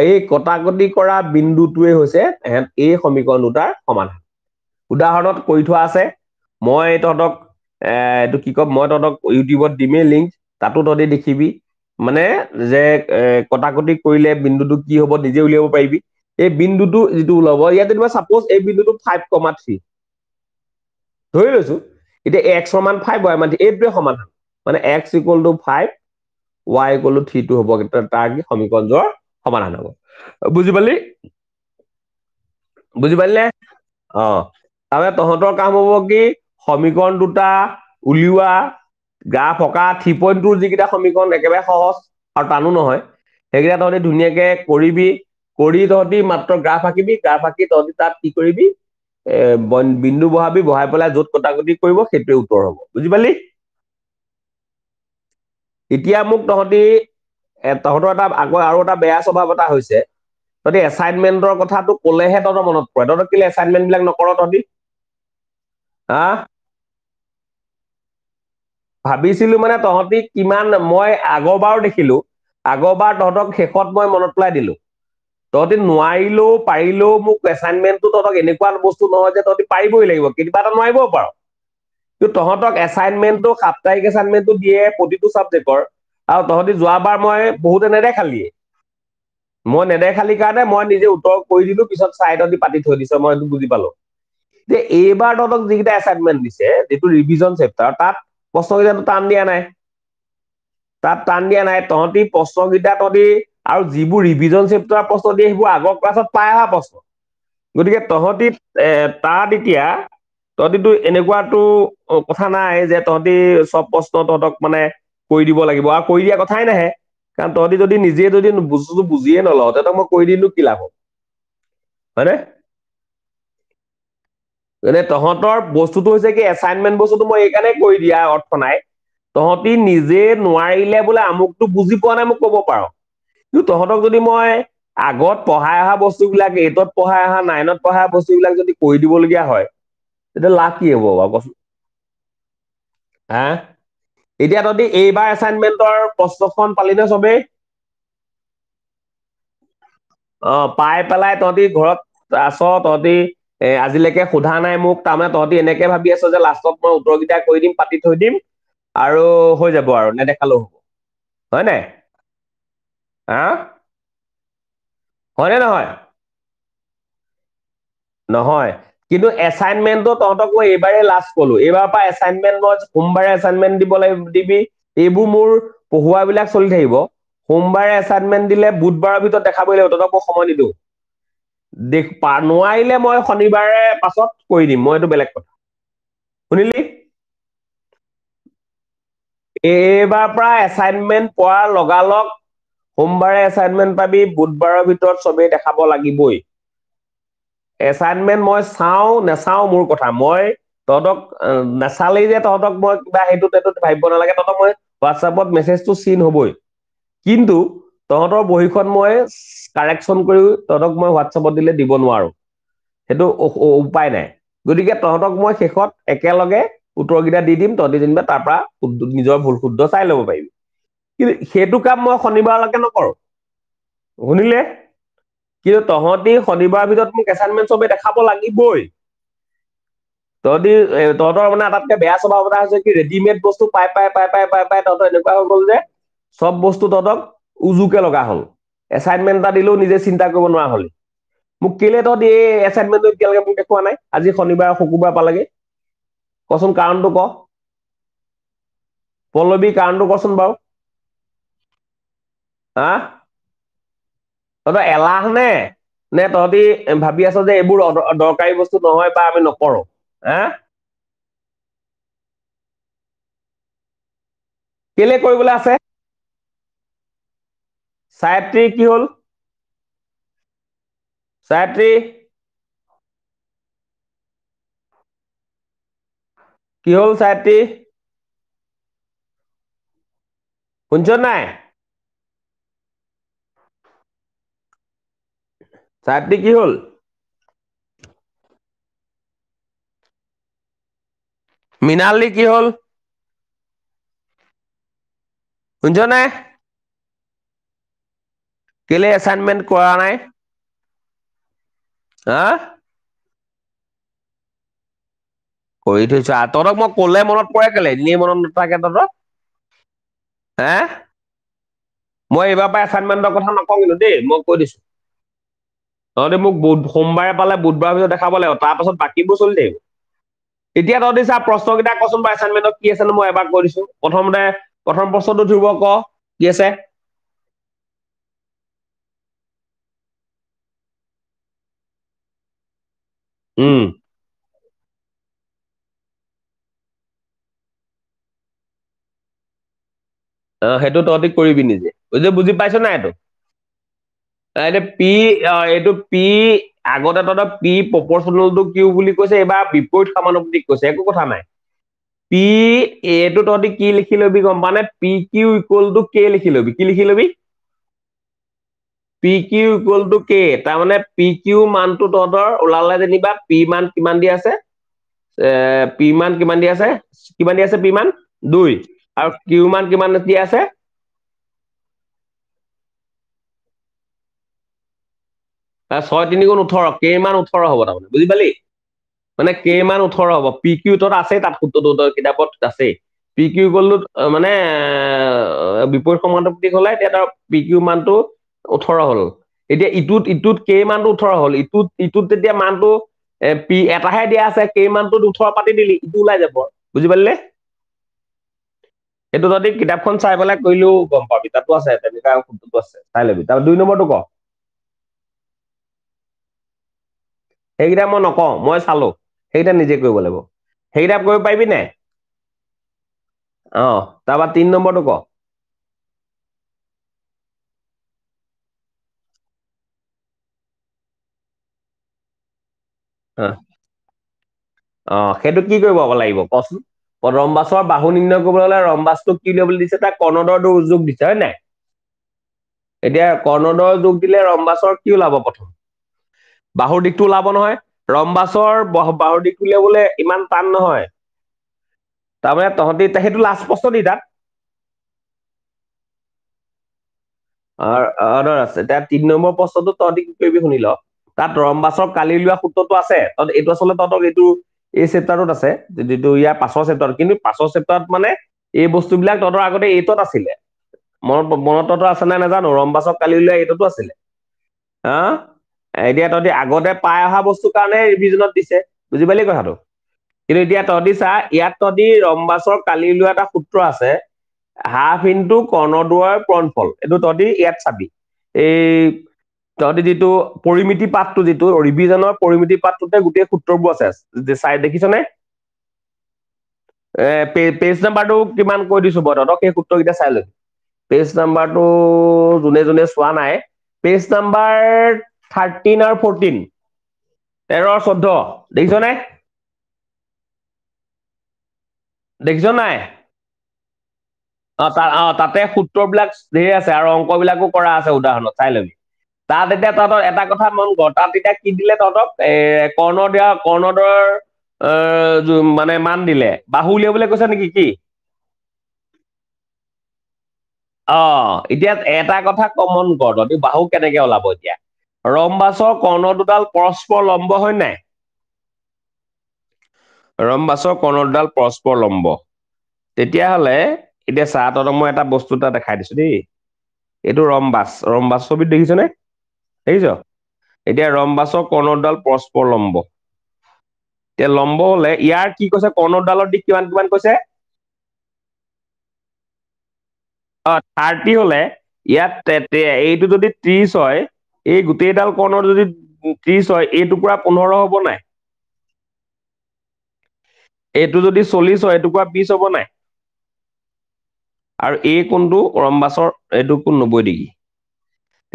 Speaker 1: এই কটাকটি কৰা বিন্দুটোৱে হৈছে এই সমীকৰণ দুটাৰ সমাধান উদাহৰণত কৰি থোৱা আছে মই তহঁতক এইটো কি কম মই তহঁতক ইউটিউবত দিমেই লিংক তাতো তহঁতি দেখিবি মানে যে কটাকটি কৰিলে বিন্দুটো কি হব নিজে উলিয়াব পাৰিবি এই বিন্দুটো যিটো ওলাব ইয়াত যেনিবা চাপ'জ এই বিন্দুটো ফাইভ কমা থ্ৰী ধৰি লৈছো এতিয়া এক্সৰ মান ফাইভ ৱাই মান এইটোৱে সমাধান মানে X equal to five Y equal to থ্ৰীটো হব তাৰ কি সমীকৰণ যোৱাৰ সমাধান হব বুজি পালি বুজি পালিনে অ তাৰমানে তহঁতৰ কাম হব কি সমীকৰণ দুটা উলিওৱা গা ফকা থ্ৰী পইণ্ট টুৰ যিকেইটা সমীকৰণ একেবাৰে সহজ আৰু টানো নহয় সেইকেইটা তহঁতি ধুনীয়াকে কৰিবি কৰি তহঁতি মাত্ৰ গ্ৰাফ আঁকিবি গ্ৰাফ আঁকি তহঁতি তাত কি কৰিবি এৰ বিন্দু বহাবি বহাই পেলাই য'ত কটাকটি কৰিব সেইটোৱে উত্তৰ হ'ব বুজি পালি এতিয়া মোক তহঁতি তহঁতৰ এটা আকৌ আৰু এটা বেয়া স্বভাৱ এটা হৈছে তহঁতি এছাইনমেণ্টৰ কথাটো ক'লেহে তহঁতৰ মনত পৰে তহঁতৰ তহঁতক কেলে বিলাক নকৰ তহঁতি হা ভাবিছিলো মানে তহঁতি কিমান মই আগৰবাৰো দেখিলো আগৰবাৰ তহঁতক শেষত মই মনত পেলাই দিলো তহঁতি নোৱাৰিলেও পাৰিলেও মোক এছাইনমেণ্টটো তহঁতক এনেকুৱা বস্তু নহয় যে তহঁতি পাৰিবই লাগিব কেতিয়াবা এটা নোৱাৰিবও পাৰ কিন্তু তহঁতক এছাইনমেণ্টটো সাপ্তাহিক এছাইনমেণ্টটো দিয়ে প্ৰতিটো ছাবজেক্টৰ আৰু তহঁতি যোৱাবাৰ মই বহুতে নেদেখালিয়ে মই নেদেখালি কাৰণে মই নিজে উত্তৰ কৰি দিলো পিছত চাই তহঁতি পাতি থৈ দিছে মই সেইটো বুজি পালো যে এইবাৰ তহঁতক যিকেইটা এছাইনমেণ্ট দিছে যিটো ৰিভিজন চেপ্তাৰ তাত প্ৰশ্নকেইটাটো টান দিয়া নাই তাত টান দিয়া নাই তহঁতি প্ৰশ্নকেইটা তহঁতি আৰু যিবোৰ ৰিভিজন চেপ্টাৰ প্ৰশ্ন দিয়ে সেইবোৰ আগৰ ক্লাছত পাই অহা প্ৰশ্ন গতিকে তহঁতি তাত এতিয়া তহঁতিতো এনেকুৱাতো কথা নাই যে তহঁতি চব প্ৰশ্ন তহঁতক মানে কৰি দিব লাগিব আৰু কৰি দিয়া কথাই নাহে কাৰণ তহঁতি যদি নিজে যদি বস্তুটো বুজিয়ে নলওঁ তহঁতক মই কৰি দিনো কি লাভ হয়নে মানে তহঁতৰ বস্তুটো হৈছে কি এছাইনমেণ্ট বস্তুটো মই এইকাৰণে কৰি দিয়া অৰ্থ নাই তহঁতি নিজে নোৱাৰিলে বোলে আমুকটো বুজি পোৱা নাই মোক ক'ব পাৰ কিন্তু তহঁতক যদি মই আগত পঢ়াই অহা বস্তুবিলাক এইটত পঢ়াই অহা নাইনত পঢ়াই অহা বস্তুবিলাক যদি কৰি দিবলগীয়া হয় তেতিয়া লাভ কি হ'ব বাৰু কচোন হা এতিয়া তহঁতি এইবাৰ এছাইনমেণ্টৰ প্ৰশ্নখন পালিনে চবেই অ পাই পেলাই তহঁতি ঘৰত আছ তহঁতি আজিলৈকে সোধা নাই মোক তাৰমানে তহঁতি এনেকে ভাবি আছ যে লাষ্টত মই উত্তৰকেইটা কৰি দিম পাতি থৈ দিম আৰু হৈ যাব আৰু নেদেখালেও হ'ব হয়নে হা হয়নে নহয় নহয় কিন্তু এছাইনমেণ্টটো তহঁতক মই এইবাৰে লাষ্ট ক'লো এইবাৰৰ পৰা এছাইনমেণ্ট মই সোমবাৰে এছাইনমেণ্ট দিব লাগিব দিবি এইবোৰ মোৰ পঢ়োৱাবিলাক চলি থাকিব সোমবাৰে এছাইনমেণ্ট দিলে বুধবাৰৰ ভিতৰত দেখাবই লাগিব তহঁতক মই সময় নিদিওঁ দেখ নোৱাৰিলে মই শনিবাৰে পাছত কৰি দিম মই এইটো বেলেগ কথা শুনিলি এইবাৰ পৰা এছাইনমেণ্ট পোৱাৰ লগালগ সোমবাৰে এছাইনমেণ্ট পাবি বুধবাৰৰ ভিতৰত চবেই দেখাব লাগিবই এছাইনমেণ্ট মই চাওঁ নেচাওঁ মোৰ কথা মই তহঁতক নেচালেই যে তহঁতক মই কিবা সেইটো তেটোত ভাবিব নালাগে তহঁতক মই হোৱাটছআপত মেছেজটো চিন হ'বই কিন্তু তহঁতৰ বহীখন মই কাৰেকশ্যন কৰি তহঁতক মই হোৱাটছএপত দিলে দিব নোৱাৰো সেইটো উপায় নাই গতিকে তহঁতক মই শেষত একেলগে উত্তৰকেইটা দি দিম তহঁতি যেনিবা তাৰ পৰা নিজৰ ভুল শুদ্ধ চাই ল'ব পাৰিবি কিন্তু সেইটো কাম মই শনিবাৰলৈকে নকৰো শুনিলে কিন্তু তহঁতি শনিবাৰৰ ভিতৰত মোক এছাইনমেণ্ট চবেই দেখাব লাগিবই তহঁতি তহঁতৰ মানে আটাইতকৈ বেয়া স্বভাৱ এটা হৈছে কি ৰেডিমেড বস্তু পাই পাই পাই পাই পাই পাই তহঁতৰ এনেকুৱা হৈ গ'ল যে চব বস্তু তহঁতক উজুকে লগা হল এছাইনমেন্ট এটা দিলেও নিজে চিন্তা কৰিব নোৱাৰা হলি মোক কেলে তহঁত এই এছাইনমেণ্টটো এতিয়ালৈকে মোক দেখুওৱা নাই আজি শনিবাৰ শুকুৰবাৰ পালেগে কচোন কাৰণটো ক পল্লৱী কাৰণটো কচোন বাৰু হা তহঁতৰ এলাহ নে নে তহঁতি ভাবি আছ যে এইবোৰ দৰকাৰী বস্তু নহয় বা আমি নকৰো হা কেলে কৰিবলৈ আছে सायत्री की हल सायत्री की हल सायत्री शुनस ना सायत्री की हल मीनाली की हल शुनस ना কেলে এছাইনমেণ্ট কৰা নাই হা কৰি থৈছা তহঁতক মই ক'লে মনত পৰে কেলে এনেই মনত নাথাকে তহঁতক হে মই এইবাৰ পৰা এছাইনমেণ্টৰ কথা নকওঁ কিন্তু দেই মই কৈ দিছো তহঁতি মোক বুধ সোমবাৰে পালে বুধবাৰৰ ভিতৰত দেখাব লাগিব পাছত বাকীবোৰ চলি দেই এতিয়া তহঁতি চা প্ৰশ্নকেইটা কচোন বাৰু এছাইনমেণ্টত কি আছেনো মই এবাৰ কৈ দিছো প্ৰথমতে প্ৰথম প্ৰশ্নটো ধৰিব ক কি আছে Mm. সেইটো তহঁতি কৰিবি নিজে যে বুজি পাইছ নাই এইটো এতিয়া পি এইটো পি আগতে তহঁতক পি প্ৰপৰচনেল প্ৰপৰচনেলটো কিউ বুলি কৈছে এইবাৰ বিপৰীত সমানুপতিক কৈছে একো কথা নাই পি এইটো তহঁতি কি লিখি ল'বি গম পাৱনে P Q equal to K লিখি ল'বি কি লিখি ল'বি P Q equal to K তাৰমানে পি কিউ মানটো তহঁতৰ ওলালে যেনিবা পি মান কিমান দি আছে পি মান কিমান দি আছে কিমান দি আছে পি মান দুই আৰু কিউ মান কিমান দি আছে ছয় তিনি গুণ ওঠৰ কেইমান ওঠৰ হ'ব তাৰমানে বুজি পালি মানে কেইমান ওঠৰ হ'ব পি কিউ তহঁত আছেই তাত সূত্ৰটো কিতাপত আছেই পি কিউ গ'লো মানে বিপৰীত সমানুপাতিক হ'লে এতিয়া তাৰ পি কিউ মানটো ওঠৰ হ'ল এতিয়া ইটোত ইটোত কেই মানটো ওঠৰ হ'ল ইটোত ইটোত তেতিয়া মানটো পি এটাহে দিয়া আছে কেই মানটোত ওঠৰ পাতি দিলি ইটো ওলাই যাব বুজি পালিলে এইটো যদি কিতাপখন চাই পেলাই কৰিলেও গম পাবি তাতো আছে তেনেকুৱা শুদ্ধটো আছে চাই ল'বি তাৰপৰা দুই নম্বৰটো ক সেইকেইটা মই নকওঁ মই চালো সেইকেইটা নিজে কৰিব লাগিব সেইকেইটা কৰিব পাৰিবি নাই অঁ তাৰপৰা তিনি নম্বৰটো ক সেইটো কি কৰিব লাগিব কচোন ৰম্বাছৰ বাহু নিৰ্ণয় কৰিবলৈ হ'লে ৰম্বাছটোক কি লৈ বুলি দিছে তাক কৰ্ণদৰ দুৰ্যোগ দিছে হয় নাই এতিয়া কৰ্ণদৰ যোগ দিলে ৰম্বাছৰ কি ওলাব প্ৰথম বাহুৰ দিশটো ওলাব নহয় ৰম্বাছৰ বাহুৰ দিশটো উলিয়াবলৈ ইমান টান নহয় তাৰমানে তহঁতি সেইটো লাষ্ট প্ৰশ্ন দি তাত আছে তিনি নম্বৰ প্ৰশ্নটো তহঁতি কি কৰিবি শুনি ল তাত ৰম্বাছৰ কালি লোৱা সূত্ৰটো আছে এইটো আচলতে তহঁতক এইটো এই চেপ্টাৰটোত আছে যিটো ইয়াৰ পাছৰ চেপ্তাৰত কিন্তু পাছৰ চেপ্তাৰত মানে এই বস্তুবিলাক তহঁতৰ আগতে এইটত আছিলে মনত মনত তহঁতৰ আছে নাই নাজানো ৰম্বাছক কালি লোৱা এইটো আছিলে হা এতিয়া তহঁতি আগতে পাই অহা বস্তুৰ কাৰণে ৰিভিজনত দিছে বুজি পালি কথাটো কিন্তু এতিয়া তহঁতি চা ইয়াত তহঁতি ৰম্বাছৰ কালি লোৱা এটা সূত্ৰ আছে হাফ ইন টু কৰ্ণদুৱাৰ প্ৰণফল এইটো তহঁতি ইয়াত চাবি এই তহঁতি যিটো পৰিমিতি পাঠটো যিটো ৰিভিজনৰ পৰিমিতি পাঠটোতে গোটেই সূত্ৰবোৰ আছে চাই দেখিছ নে দেখিছনে পেজ নাম্বাৰটো কিমান কৈ দিছো মই তহঁতক সেই সূত্ৰকেইটা চাই লৈ পেজ নাম্বাৰটো যোনে যোনে চোৱা নাই পেজ নাম্বাৰ থাৰ্টিন আৰু ফৰ্টিন তেৰ চৈধ্য দেখিছ নাই দেখিছ নাই অঁ অঁ তাতে সূত্ৰবিলাক ধেৰ আছে আৰু অংকবিলাকো কৰা আছে উদাহৰণত চাই ল'বি তাত এতিয়া তহঁতৰ এটা কথা মন কৰ তাত এতিয়া কি দিলে তহঁতক এৰ কৰ্ণ দিয়া কৰ্ণদৰ মানে মান দিলে বাহু উলিয়াবলৈ কৈছে নেকি কি অ এতিয়া এটা কথা কমন কৰ তহঁতি বাহু কেনেকে ওলাব এতিয়া ৰম্বাছৰ কৰ্ণ দুডাল পৰস্পৰ লম্ব হয় নাই ৰম্বাছৰ কৰ্ণ দুডাল পৰস্পৰ লম্ব তেতিয়াহলে এতিয়া চাহ তহঁতক মই এটা বস্তু এটা দেখাই দিছো দেই এইটো ৰম্বাছ ৰম্বাছ ছবিত দেখিছনে দেখিছ এতিয়া ৰম্বাছৰ কৰ্ণৰডাল পৰস্পৰ লম্ব এতিয়া লম্ব হলে ইয়াৰ কি কৈছে কৰ্ণৰডালৰ দিশ কিমান কিমান কৈছে অঁ থাৰ্টি হলে ইয়াত এইটো যদি ত্ৰিছ হয় এই গোটেইডাল কৰ্ণৰ যদি ত্ৰিছ হয় এইটুকুৰা পোন্ধৰ হব নাই এইটো যদি চল্লিছ হয় এটুকুৰা বিছ হব নাই আৰু এই কোনটো ৰম্বাছৰ এইটো কোন নব্বৈ ডিগ্ৰী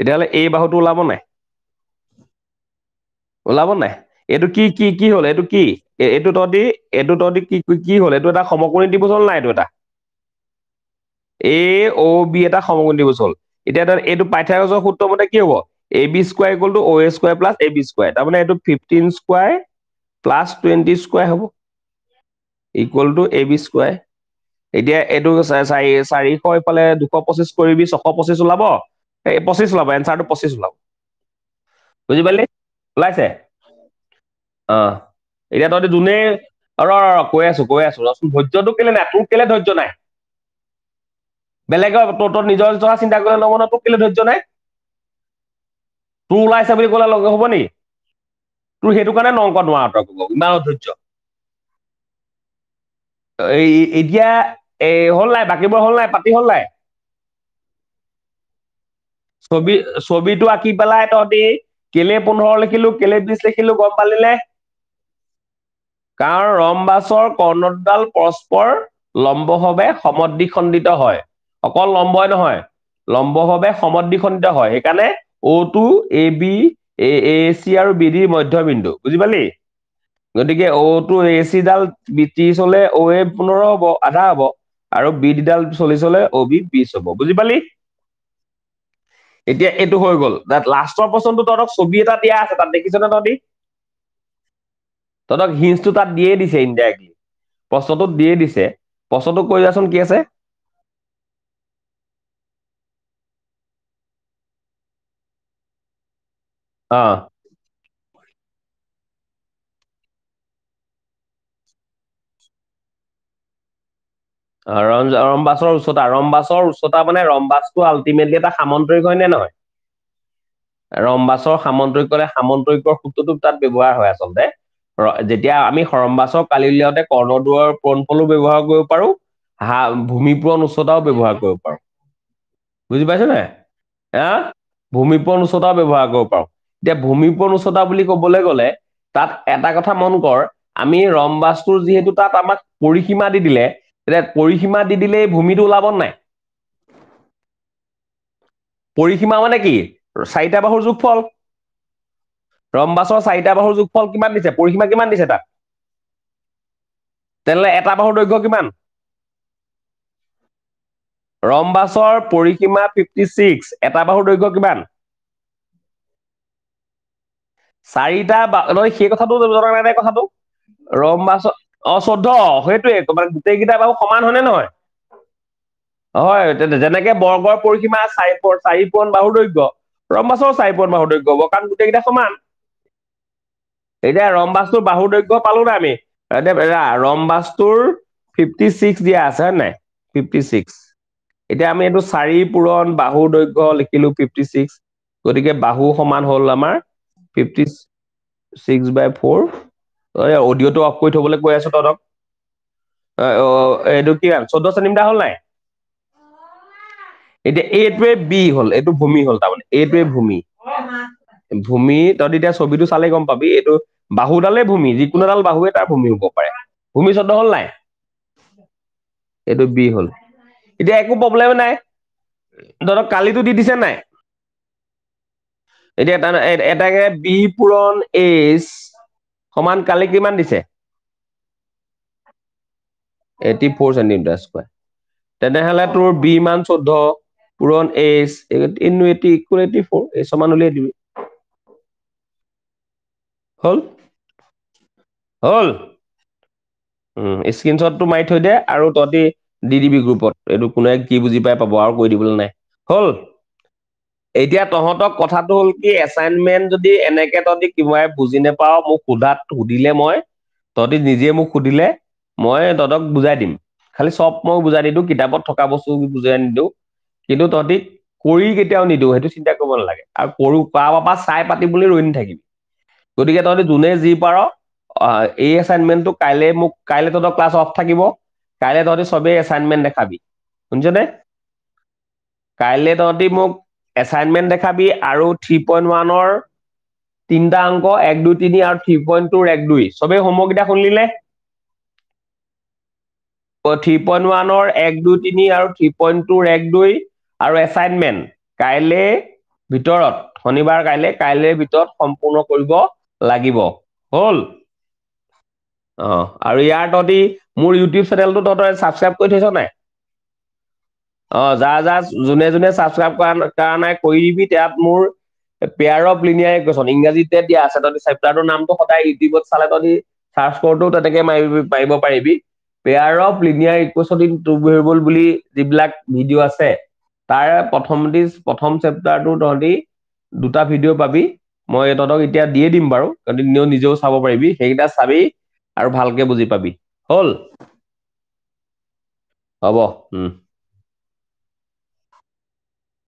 Speaker 1: তেতিয়াহ'লে এই বাহুটো ওলাব নাই ওলাব নাই এইটো কি কি কি হ'ল এইটো কি এইটো তহঁতি এইটো তহঁতি কি কি হ'ল এইটো এটা সমকোণী ত্ৰিভুজ হ'ল নাই এইটো এটা এ অ' বি এটা সমকোণী ত্ৰিভুজ হ'ল এতিয়া এইটো পাইথাগছৰ সূত্ৰ মতে কি হ'ব A B square equal to O' A square plus A B square তাৰমানে এইটো fifteen square plus twenty square হ'ব equal to A B square এতিয়া এইটো চাৰি চাৰিশ এইফালে দুশ পঁচিছ কৰিবি ছশ পঁচিছ ওলাব এই পঁচিছ ওলাব এনচাৰটো পঁচিছ ওলাব বুজি পালি ওলাইছে অ এতিয়া তহঁতি যোনে ৰ ৰ কৈ আছো কৈ আছো ৰচোন ধৈৰ্যটো কেলে নাই তোৰ কেলে ধৈৰ্য নাই বেলেগৰ তোৰ তোৰ নিজৰ জহা চিন্তা কৰিলে নহব ন তোৰ কেলে ধৈৰ্য নাই তোৰ ওলাইছে বুলি কলে লগে হব নেকি তোৰ সেইটো কাৰণে নংক নোৱাৰ ইমান ধৈৰ্য এই এতিয়া এই হল নাই বাকীবোৰ হল নাই পাতি হল নাই ছবি ছবিটো আঁকি পেলাই তহঁতি কেলে পোন্ধৰ লিখিলো কেলে বিশ লিখিলো গম পালিলে কাৰণ ৰম্বাছৰ কৰ্ণডাল পৰস্পৰ লম্বভাৱে সমদ্বিখণ্ডিত হয় অকল লম্বই নহয় লম্বভাৱে সমদ্বিখণ্ডিত হয় সেইকাৰণে O' to A B A C আৰু বি ডিৰ মধ্যবিন্দু বুজি পালি গতিকে অ' টু এ চিডাল ত্ৰিছ হ'লে অ' এ পোন্ধৰ হ'ব আধা হ'ব আৰু বি ডিডাল চল্লিছ হ'লে অ' বি বিছ হ'ব বুজি পালি এতিয়া এইটো হৈ গল লাষ্টৰ প্ৰশ্নটো তহঁতক ছবি এটা দিয়া আছে তাত দেখিছনে তহঁতি তহঁতক হিন্সটো তাত দিয়ে দিছে ইনডাইৰেক্টলি প্ৰশ্নটোত দিয়ে দিছে প্ৰশ্নটো কৈ যাচোন কি আছে অ ৰম্বাছৰ উচ্চতা ৰম্বাছৰ উচ্চতা মানে ৰম্বাছটো আল্টিমেটলি এটা সামন্তৰিক হয়নে নহয় ৰম্বাছৰ সামন্তৰিক ক'লে সামন্তৰিকৰ সূত্ৰটো তাত ব্যৱহাৰ হয় আচলতে যেতিয়া আমি সৰম্বাছৰ কালি উলিয়াওঁতে কৰ্ণদুৱাৰ পূৰণ ফলো ব্যৱহাৰ কৰিব পাৰোঁ হা ভূমিপূৰণ উচ্চতাও ব্যৱহাৰ কৰিব পাৰোঁ বুজি পাইছো নাই হা পূৰণ উচ্চতাও ব্যৱহাৰ কৰিব পাৰোঁ এতিয়া ভূমি পূৰণ উচ্চতা বুলি ক'বলৈ গ'লে তাত এটা কথা মন কৰ আমি ৰম্বাছটোৰ যিহেতু তাত আমাক পৰিসীমা দি দিলে এতিয়া পৰিসীমা দি দিলে ভূমিটো ওলাব নাই পৰিসীমা মানে কি চাৰিটা বাহুৰ যোগফল ৰম্বাছৰ চাৰিটা বাহুৰ যোগফল কিমান দিছে পৰিসীমা কিমান দিছে তাত তেনেহ'লে এটা বাহুৰ দৈৰ্ঘ্য কিমান ৰম্বাছৰ পৰিসীমা ফিফটি ছিক্স এটা বাহুৰ দৈৰ্ঘ্য কিমান চাৰিটা বা সেই কথাটো জনা নাই কথাটো ৰম্বাছৰ অ চৈধ্য সেইটোৱে মানে গোটেইকেইটা বাৰু সমান হয়নে নহয় হয় যেনেকে বৰ্গৰ পৰিসীমা চাৰি চাৰি পুৰণ বাহুৰ দৈৰ্ঘ্য ৰম্বাছৰ চাৰি পুৰণ বাহুৰ দৈৰ্ঘ্য হ'ব কাৰণ গোটেইকেইটা সমান এতিয়া ৰম্বাছটোৰ বাহুৰ দৈৰ্ঘ্য পালো না আমি এতিয়া ৰম্বাছটোৰ ফিফটি ছিক্স দিয়া আছে হয় নাই ফিফটি ছিক্স এতিয়া আমি এইটো চাৰি পুৰণ বাহুৰ দৈৰ্ঘ্য লিখিলো ফিফটি ছিক্স গতিকে বাহু সমান হ'ল আমাৰ ফিফটি ছিক্স বাই ফ'ৰ অডিঅ'টো অফ কৰি থবলৈ কৈ আছো তহঁতক এইটো কি চৈধ্য চেণ্টিমিটাৰ হ'ল নাই এতিয়া এইটোৱে বি হ'ল এইটো ভূমি হ'ল তাৰমানে এইটোৱে ভূমি ভূমি তহঁত এতিয়া ছবিটো চালে গম পাবি এইটো বাহুডালে ভূমি যিকোনো এডাল বাহুৱে তাৰ ভূমি হ'ব পাৰে ভূমি চৈধ্য হ'ল নাই এইটো বি হ'ল এতিয়া একো প্ৰব্লেম নাই তহঁতক কালিটো দি দিছে নাই এতিয়া এটাকে বি পূৰণ এইচ সমান কালি কিমান দিছে এইটি ফ'ৰ চেণ্টিমিটাৰ স্কুৱাৰ তেনেহ'লে তোৰ বি মান চৈধ্য পুৰণ এইচ ইনো এইটি ইকুৱেল এইটি ফ'ৰ এই চমান উলিয়াই দিবি হ'ল হ'ল স্ক্ৰীণশ্বটটো মাৰি থৈ দে আৰু তহঁতি দি দিবি গ্ৰুপত এইটো কোনে কি বুজি পাই পাব আৰু কৈ দিবলৈ নাই হ'ল এতিয়া তহঁতক কথাটো হ'ল কি এছাইনমেণ্ট যদি এনেকে তহঁতি কিবা বুজি নাপাও মোক সোধাত সুধিলে মই তহঁতি নিজে মোক সুধিলে মই তহঁতক বুজাই দিম খালি চব মই বুজাই নিদিওঁ কিতাপত থকা বস্তু বুজাই নিদিওঁ কিন্তু তহঁতি কৰি কেতিয়াও নিদিওঁ সেইটো চিন্তা কৰিব নালাগে আৰু কৰোঁ পা পা চাই পাতি বুলি ৰৈ নাথাকিবি গতিকে তহঁতি যোনে যি পাৰ এই এছাইনমেণ্টটো কাইলৈ মোক কাইলৈ তহঁতৰ ক্লাছ অফ থাকিব কাইলৈ তহঁতি চবেই এছাইনমেণ্ট দেখাবি শুনিছনে কাইলৈ তহঁতি মোক এছাইনমেণ্ট দেখাবি আৰু থ্ৰী পইণ্ট ওৱানৰ তিনিটা অংক এক দুই তিনি আৰু থ্ৰী পইণ্ট টুৰ এক দুই চবেই হোমৱৰ্ককেইটা শুনিলে থ্ৰী পইণ্ট ওৱানৰ এক দুই তিনি আৰু থ্ৰী পইণ্ট টুৰ এক দুই আৰু এছাইনমেণ্ট কাইলৈৰ ভিতৰত শনিবাৰ কাইলৈ কাইলৈৰ ভিতৰত সম্পূৰ্ণ কৰিব লাগিব হ'ল অ আৰু ইয়াৰ তহঁতি মোৰ ইউটিউব চেনেলটো তহঁতৰ ছাবস্ক্ৰাইব কৰি থৈছ নাই অ যা যা যোনে যোনে ছাবস্ক্ৰাইব কৰা কৰা নাই কৰি দিবি তাত মোৰ পেয়াৰ অফ লিনিয়াৰ কৈছন ইংৰাজীতে দিয়া আছে তহঁতি চেপ্টাৰটোৰ নামটো সদায় ইউটিউবত চালে তহঁতি চাৰ্চ কৰোঁতেও তেনেকৈ মাৰিবি মাৰিব পাৰিবি pair of linear equation in two variable বুলি যিবিলাক ভিডিঅ' আছে তাৰে দি প্ৰথম চেপ্টাৰটো তহঁতি দুটা ভিডিঅ' পাবি মই তহঁতক এতিয়া দিয়ে দিম বাৰু তহঁতি নিজেও নিজেও চাব পাৰিবি সেইকেইটা চাবি আৰু ভালকে বুজি পাবি হ'ল হ'ব